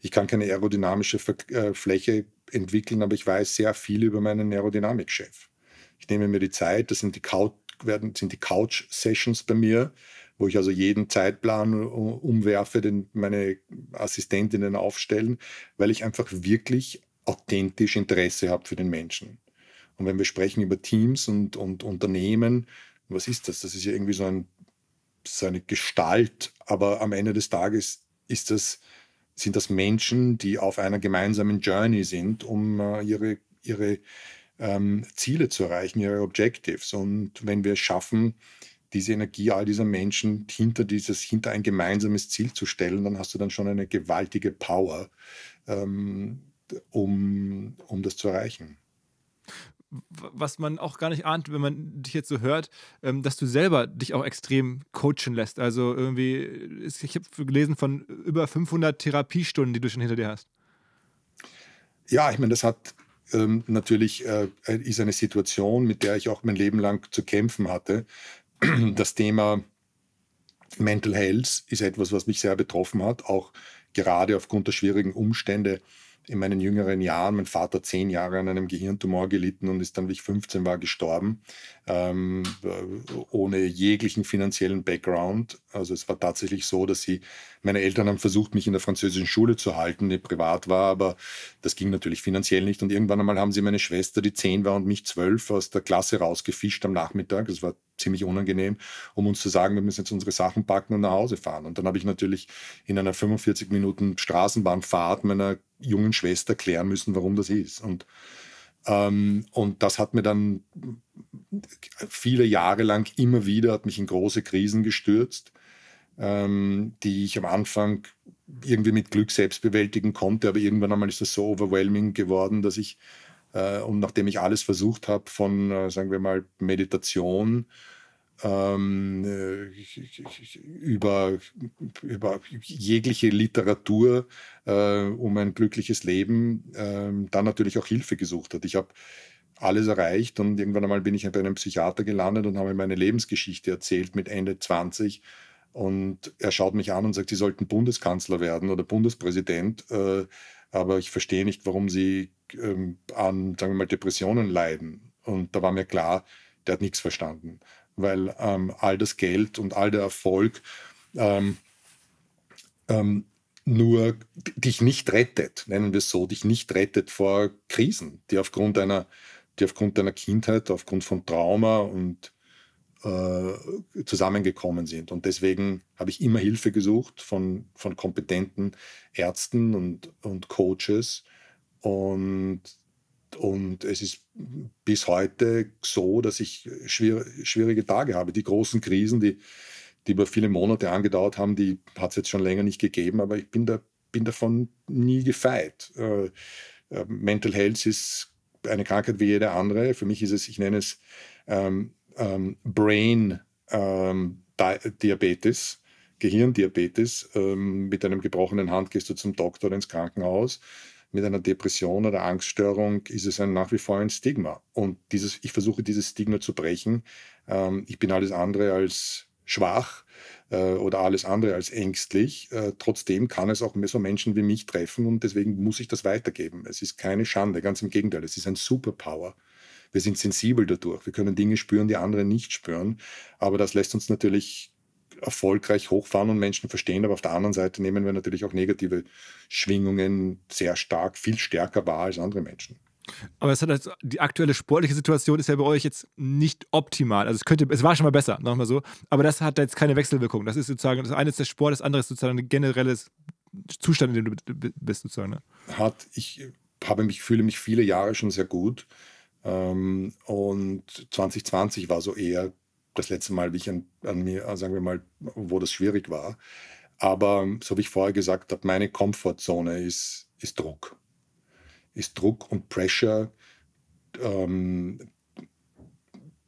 Ich kann keine aerodynamische äh, Fläche entwickeln, aber ich weiß sehr viel über meinen Aerodynamikchef. Ich nehme mir die Zeit, das sind die, Couch, sind die Couch Sessions bei mir, wo ich also jeden Zeitplan umwerfe, den meine Assistentinnen aufstellen, weil ich einfach wirklich authentisch Interesse habe für den Menschen. Und wenn wir sprechen über Teams und, und Unternehmen, was ist das? Das ist ja irgendwie so, ein, so eine Gestalt, aber am Ende des Tages ist das, sind das Menschen, die auf einer gemeinsamen Journey sind, um äh, ihre, ihre ähm, Ziele zu erreichen, ihre Objectives. Und wenn wir es schaffen, diese Energie all dieser Menschen hinter dieses, hinter ein gemeinsames Ziel zu stellen, dann hast du dann schon eine gewaltige Power, ähm, um, um das zu erreichen was man auch gar nicht ahnt, wenn man dich jetzt so hört, ähm, dass du selber dich auch extrem coachen lässt. Also irgendwie, äh, ich habe gelesen von über 500 Therapiestunden, die du schon hinter dir hast. Ja, ich meine, das hat ähm, natürlich äh, ist eine Situation, mit der ich auch mein Leben lang zu kämpfen hatte. das Thema Mental Health ist etwas, was mich sehr betroffen hat, auch gerade aufgrund der schwierigen Umstände in meinen jüngeren Jahren, mein Vater zehn Jahre an einem Gehirntumor gelitten und ist dann, wie ich 15 war, gestorben, ähm, äh, ohne jeglichen finanziellen Background. Also es war tatsächlich so, dass sie, meine Eltern haben versucht, mich in der französischen Schule zu halten, die privat war, aber das ging natürlich finanziell nicht. Und irgendwann einmal haben sie meine Schwester, die zehn war und mich zwölf, aus der Klasse rausgefischt am Nachmittag. Das war ziemlich unangenehm, um uns zu sagen, wir müssen jetzt unsere Sachen packen und nach Hause fahren. Und dann habe ich natürlich in einer 45 Minuten Straßenbahnfahrt meiner jungen Schwester klären müssen, warum das ist. Und, ähm, und das hat mir dann viele Jahre lang immer wieder, hat mich in große Krisen gestürzt, ähm, die ich am Anfang irgendwie mit Glück selbst bewältigen konnte, aber irgendwann einmal ist das so overwhelming geworden, dass ich, äh, und nachdem ich alles versucht habe, von, äh, sagen wir mal, Meditation, ähm, äh, über, über jegliche Literatur äh, um ein glückliches Leben äh, dann natürlich auch Hilfe gesucht hat. Ich habe alles erreicht und irgendwann einmal bin ich bei einem Psychiater gelandet und habe ihm meine Lebensgeschichte erzählt mit Ende 20. Und er schaut mich an und sagt, Sie sollten Bundeskanzler werden oder Bundespräsident, äh, aber ich verstehe nicht, warum Sie ähm, an, sagen wir mal, Depressionen leiden. Und da war mir klar, der hat nichts verstanden weil ähm, all das Geld und all der Erfolg ähm, ähm, nur dich nicht rettet, nennen wir es so, dich nicht rettet vor Krisen, die aufgrund einer, die aufgrund deiner Kindheit, aufgrund von Trauma und äh, zusammengekommen sind. Und deswegen habe ich immer Hilfe gesucht von, von kompetenten Ärzten und, und Coaches. Und und es ist bis heute so, dass ich schwierige Tage habe. Die großen Krisen, die, die über viele Monate angedauert haben, die hat es jetzt schon länger nicht gegeben, aber ich bin, da, bin davon nie gefeit. Äh, äh, Mental Health ist eine Krankheit wie jede andere. Für mich ist es, ich nenne es ähm, ähm, Brain ähm, Diabetes. Gehirndiabetes. Ähm, mit einem gebrochenen Hand gehst du zum Doktor ins Krankenhaus mit einer Depression oder Angststörung ist es ein, nach wie vor ein Stigma. Und dieses, ich versuche dieses Stigma zu brechen. Ähm, ich bin alles andere als schwach äh, oder alles andere als ängstlich. Äh, trotzdem kann es auch so Menschen wie mich treffen und deswegen muss ich das weitergeben. Es ist keine Schande, ganz im Gegenteil, es ist ein Superpower. Wir sind sensibel dadurch. Wir können Dinge spüren, die andere nicht spüren. Aber das lässt uns natürlich erfolgreich hochfahren und Menschen verstehen. Aber auf der anderen Seite nehmen wir natürlich auch negative Schwingungen sehr stark, viel stärker wahr als andere Menschen. Aber es hat also, die aktuelle sportliche Situation ist ja bei euch jetzt nicht optimal. Also es könnte, es war schon mal besser, nochmal so. Aber das hat jetzt keine Wechselwirkung. Das ist sozusagen, das eine ist der Sport, das andere ist sozusagen ein generelles Zustand, in dem du bist, sozusagen. Ne? Hat, ich habe mich, fühle mich viele Jahre schon sehr gut. Ähm, und 2020 war so eher das letzte Mal, wie ich an, an mir, äh, sagen wir mal, wo das schwierig war. Aber ähm, so wie ich vorher gesagt habe, meine Komfortzone ist, ist Druck. Ist Druck und Pressure, ähm,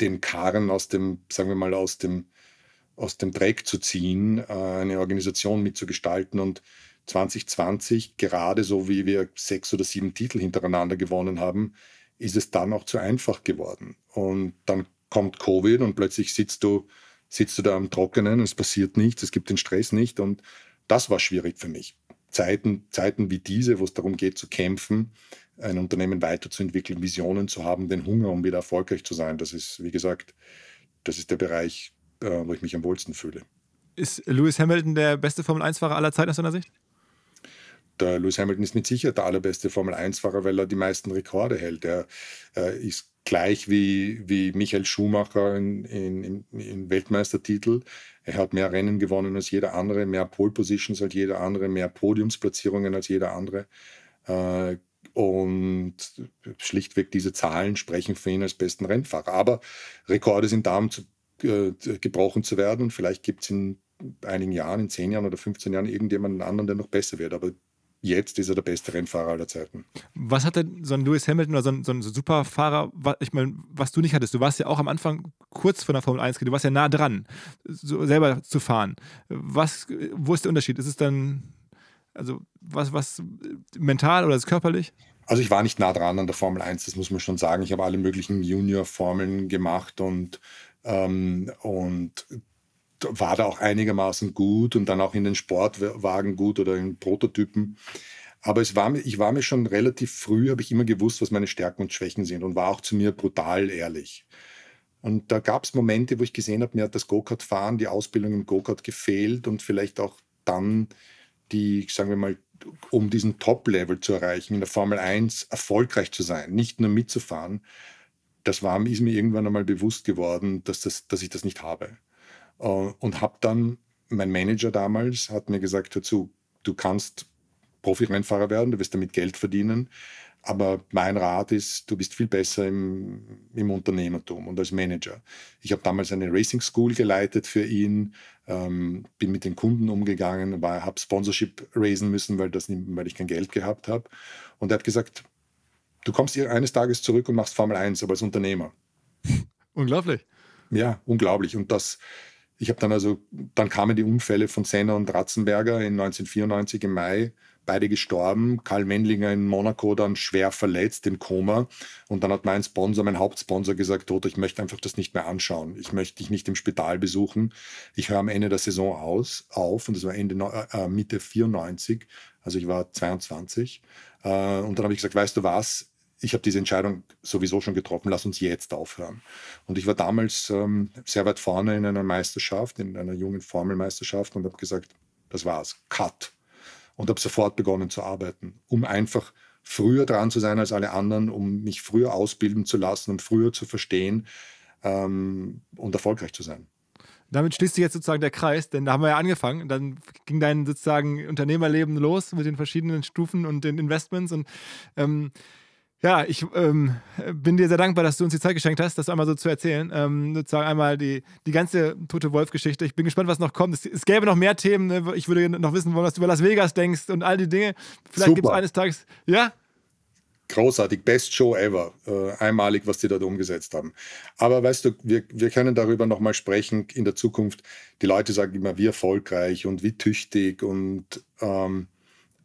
den Karren aus dem, sagen wir mal, aus dem, aus dem Dreck zu ziehen, äh, eine Organisation mitzugestalten und 2020, gerade so wie wir sechs oder sieben Titel hintereinander gewonnen haben, ist es dann auch zu einfach geworden. Und dann kommt Covid und plötzlich sitzt du, sitzt du da am Trockenen und es passiert nichts, es gibt den Stress nicht. Und das war schwierig für mich. Zeiten, Zeiten wie diese, wo es darum geht zu kämpfen, ein Unternehmen weiterzuentwickeln, Visionen zu haben, den Hunger, um wieder erfolgreich zu sein, das ist, wie gesagt, das ist der Bereich, äh, wo ich mich am wohlsten fühle. Ist Lewis Hamilton der beste Formel-1-Fahrer aller Zeiten aus deiner Sicht? Der Lewis Hamilton ist mit Sicherheit der allerbeste Formel-1-Fahrer, weil er die meisten Rekorde hält. Er, er ist gleich wie, wie Michael Schumacher in, in, in Weltmeistertitel. Er hat mehr Rennen gewonnen als jeder andere, mehr Pole Positions als jeder andere, mehr Podiumsplatzierungen als jeder andere. Äh, und schlichtweg diese Zahlen sprechen für ihn als besten Rennfahrer. Aber Rekorde sind da, um zu, äh, gebrochen zu werden. Und vielleicht gibt es in einigen Jahren, in zehn Jahren oder 15 Jahren irgendjemanden anderen, der noch besser wird. Aber jetzt ist er der beste Rennfahrer aller Zeiten. Was hat denn so ein Lewis Hamilton oder so ein, so ein Superfahrer, was, ich meine, was du nicht hattest? Du warst ja auch am Anfang kurz vor der Formel 1, du warst ja nah dran, so selber zu fahren. Was, wo ist der Unterschied? Ist es dann, also was, was mental oder ist körperlich? Also ich war nicht nah dran an der Formel 1, das muss man schon sagen. Ich habe alle möglichen Junior-Formeln gemacht und, ähm, und war da auch einigermaßen gut und dann auch in den Sportwagen gut oder in Prototypen. Aber es war, ich war mir schon relativ früh, habe ich immer gewusst, was meine Stärken und Schwächen sind und war auch zu mir brutal ehrlich. Und da gab es Momente, wo ich gesehen habe, mir hat das Go-Kart-Fahren, die Ausbildung im Go-Kart gefehlt und vielleicht auch dann die, sagen wir mal, um diesen Top-Level zu erreichen, in der Formel 1 erfolgreich zu sein, nicht nur mitzufahren, das war, ist mir irgendwann einmal bewusst geworden, dass, das, dass ich das nicht habe. Äh, und habe dann, mein Manager damals hat mir gesagt dazu, du kannst Profi-Rennfahrer werden, du wirst damit Geld verdienen, aber mein Rat ist, du bist viel besser im, im Unternehmertum und als Manager. Ich habe damals eine Racing School geleitet für ihn, ähm, bin mit den Kunden umgegangen, habe Sponsorship raisen müssen, weil, das, weil ich kein Geld gehabt habe. Und er hat gesagt, du kommst eines Tages zurück und machst Formel 1, aber als Unternehmer. Unglaublich. Ja, unglaublich. Und das, ich habe dann also, dann kamen die Unfälle von Senna und Ratzenberger in 1994 im Mai, beide gestorben. Karl Mendlinger in Monaco dann schwer verletzt im Koma. Und dann hat mein Sponsor, mein Hauptsponsor gesagt, Toto, ich möchte einfach das nicht mehr anschauen. Ich möchte dich nicht im Spital besuchen. Ich höre am Ende der Saison aus, auf und das war Ende, äh, äh, Mitte 94. Also ich war 22. Äh, und dann habe ich gesagt, weißt du was, ich habe diese Entscheidung sowieso schon getroffen, lass uns jetzt aufhören. Und ich war damals ähm, sehr weit vorne in einer Meisterschaft, in einer jungen Formelmeisterschaft und habe gesagt, das war's, cut. Und habe sofort begonnen zu arbeiten, um einfach früher dran zu sein als alle anderen, um mich früher ausbilden zu lassen, um früher zu verstehen ähm, und erfolgreich zu sein. Damit schließt sich jetzt sozusagen der Kreis, denn da haben wir ja angefangen. Dann ging dein sozusagen Unternehmerleben los mit den verschiedenen Stufen und den Investments und ähm, ja, ich ähm, bin dir sehr dankbar, dass du uns die Zeit geschenkt hast, das einmal so zu erzählen. Ähm, sozusagen einmal die, die ganze Tote Wolf-Geschichte. Ich bin gespannt, was noch kommt. Es, es gäbe noch mehr Themen. Ne? Ich würde noch wissen wollen, was du über Las Vegas denkst und all die Dinge. Vielleicht gibt es eines Tages. Ja? Großartig, best Show ever. Äh, einmalig, was die dort umgesetzt haben. Aber weißt du, wir, wir können darüber nochmal sprechen in der Zukunft. Die Leute sagen immer, wie erfolgreich und wie tüchtig. Und ähm,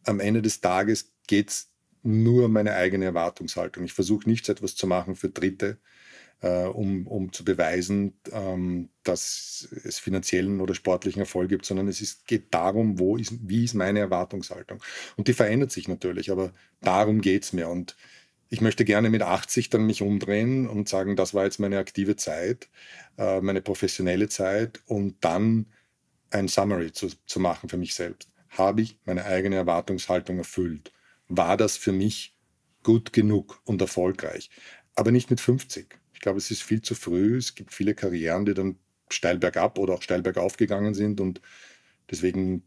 am Ende des Tages geht es nur meine eigene Erwartungshaltung. Ich versuche nichts etwas zu machen für Dritte, äh, um, um zu beweisen, ähm, dass es finanziellen oder sportlichen Erfolg gibt, sondern es ist, geht darum, wo ist, wie ist meine Erwartungshaltung. Und die verändert sich natürlich, aber darum geht es mir. Und ich möchte gerne mit 80 dann mich umdrehen und sagen, das war jetzt meine aktive Zeit, äh, meine professionelle Zeit und dann ein Summary zu, zu machen für mich selbst. Habe ich meine eigene Erwartungshaltung erfüllt? war das für mich gut genug und erfolgreich. Aber nicht mit 50. Ich glaube, es ist viel zu früh. Es gibt viele Karrieren, die dann steil bergab oder auch steil bergauf gegangen sind. Und deswegen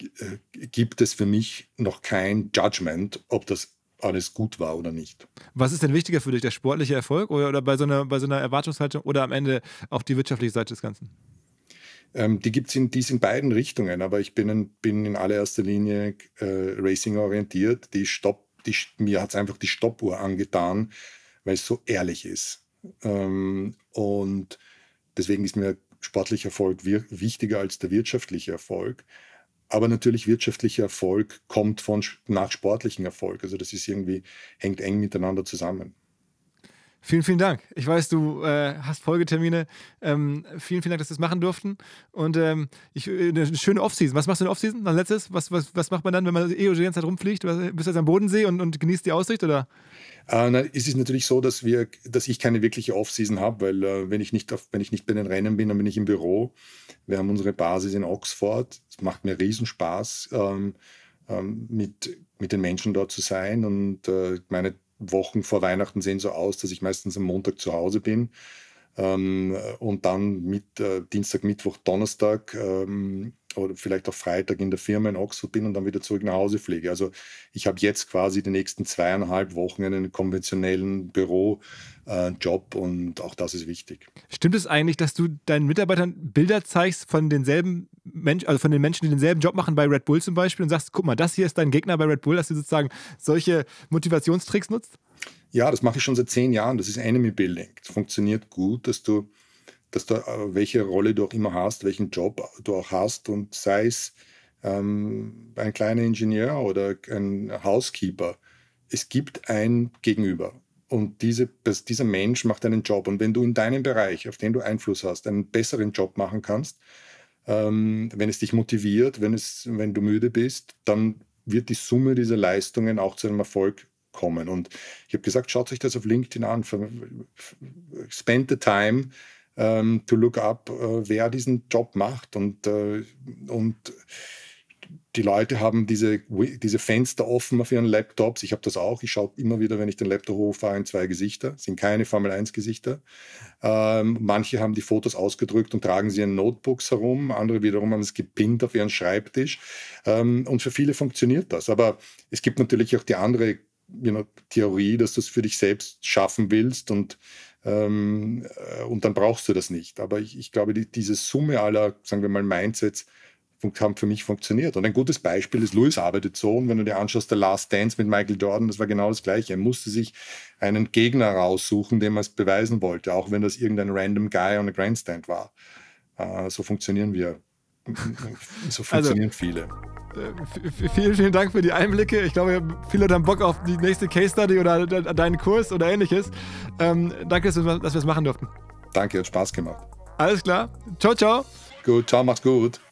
äh, gibt es für mich noch kein Judgment, ob das alles gut war oder nicht. Was ist denn wichtiger für dich, der sportliche Erfolg oder, oder bei, so einer, bei so einer Erwartungshaltung oder am Ende auch die wirtschaftliche Seite des Ganzen? Ähm, die gibt es in, die's in beiden Richtungen, aber ich bin in, bin in allererster Linie äh, racing-orientiert. Die die, mir hat es einfach die Stoppuhr angetan, weil es so ehrlich ist. Ähm, und deswegen ist mir sportlicher Erfolg wichtiger als der wirtschaftliche Erfolg. Aber natürlich wirtschaftlicher Erfolg kommt von nach sportlichem Erfolg. Also das ist irgendwie, hängt eng miteinander zusammen. Vielen, vielen Dank. Ich weiß, du äh, hast Folgetermine. Ähm, vielen, vielen Dank, dass wir es machen durften. Und ähm, ich, äh, eine schöne Offseason. Was machst du in der Offseason? Dann letztes, was, was, was macht man dann, wenn man eh die ganze Zeit rumfliegt? Bist du jetzt am Bodensee und, und genießt die Aussicht? Oder? Äh, na, es ist natürlich so, dass, wir, dass ich keine wirkliche Offseason habe, weil äh, wenn, ich nicht auf, wenn ich nicht bei den Rennen bin, dann bin ich im Büro. Wir haben unsere Basis in Oxford. Es macht mir Riesenspaß, ähm, ähm, mit, mit den Menschen dort zu sein. Und äh, meine Wochen vor Weihnachten sehen so aus, dass ich meistens am Montag zu Hause bin ähm, und dann mit äh, Dienstag, Mittwoch, Donnerstag ähm, oder vielleicht auch Freitag in der Firma in Oxford bin und dann wieder zurück nach Hause fliege. Also ich habe jetzt quasi die nächsten zweieinhalb Wochen einen konventionellen Bürojob äh, und auch das ist wichtig. Stimmt es eigentlich, dass du deinen Mitarbeitern Bilder zeigst von denselben Menschen, also von den Menschen, die denselben Job machen bei Red Bull zum Beispiel und sagst, guck mal, das hier ist dein Gegner bei Red Bull, dass du sozusagen solche Motivationstricks nutzt? Ja, das mache ich schon seit zehn Jahren. Das ist Enemy Building. Das funktioniert gut, dass du, dass du, äh, welche Rolle du auch immer hast, welchen Job du auch hast und sei es ähm, ein kleiner Ingenieur oder ein Housekeeper. Es gibt ein Gegenüber. Und diese, das, dieser Mensch macht einen Job. Und wenn du in deinem Bereich, auf den du Einfluss hast, einen besseren Job machen kannst, ähm, wenn es dich motiviert, wenn, es, wenn du müde bist, dann wird die Summe dieser Leistungen auch zu einem Erfolg kommen. Und ich habe gesagt, schaut euch das auf LinkedIn an. Spend the time ähm, to look up, äh, wer diesen Job macht. Und, äh, und die Leute haben diese, diese Fenster offen auf ihren Laptops. Ich habe das auch. Ich schaue immer wieder, wenn ich den Laptop hochfahre, in zwei Gesichter. Das sind keine Formel-1-Gesichter. Ähm, manche haben die Fotos ausgedrückt und tragen sie in Notebooks herum. Andere wiederum haben es gepinnt auf ihren Schreibtisch. Ähm, und für viele funktioniert das. Aber es gibt natürlich auch die andere you know, Theorie, dass du es für dich selbst schaffen willst und, ähm, äh, und dann brauchst du das nicht. Aber ich, ich glaube, die, diese Summe aller, sagen wir mal, Mindsets haben für mich funktioniert. Und ein gutes Beispiel ist, Louis arbeitet so. Und wenn du dir anschaust, der Last Dance mit Michael Jordan, das war genau das Gleiche. Er musste sich einen Gegner raussuchen, dem er es beweisen wollte, auch wenn das irgendein random Guy on a Grandstand war. Äh, so funktionieren wir So also, funktionieren also, viele. Äh, vielen, vielen Dank für die Einblicke. Ich glaube, viele haben Bock auf die nächste Case Study oder deinen Kurs oder ähnliches. Ähm, danke, dass wir es machen durften. Danke, hat Spaß gemacht. Alles klar. Ciao, ciao. Gut, ciao, macht's gut.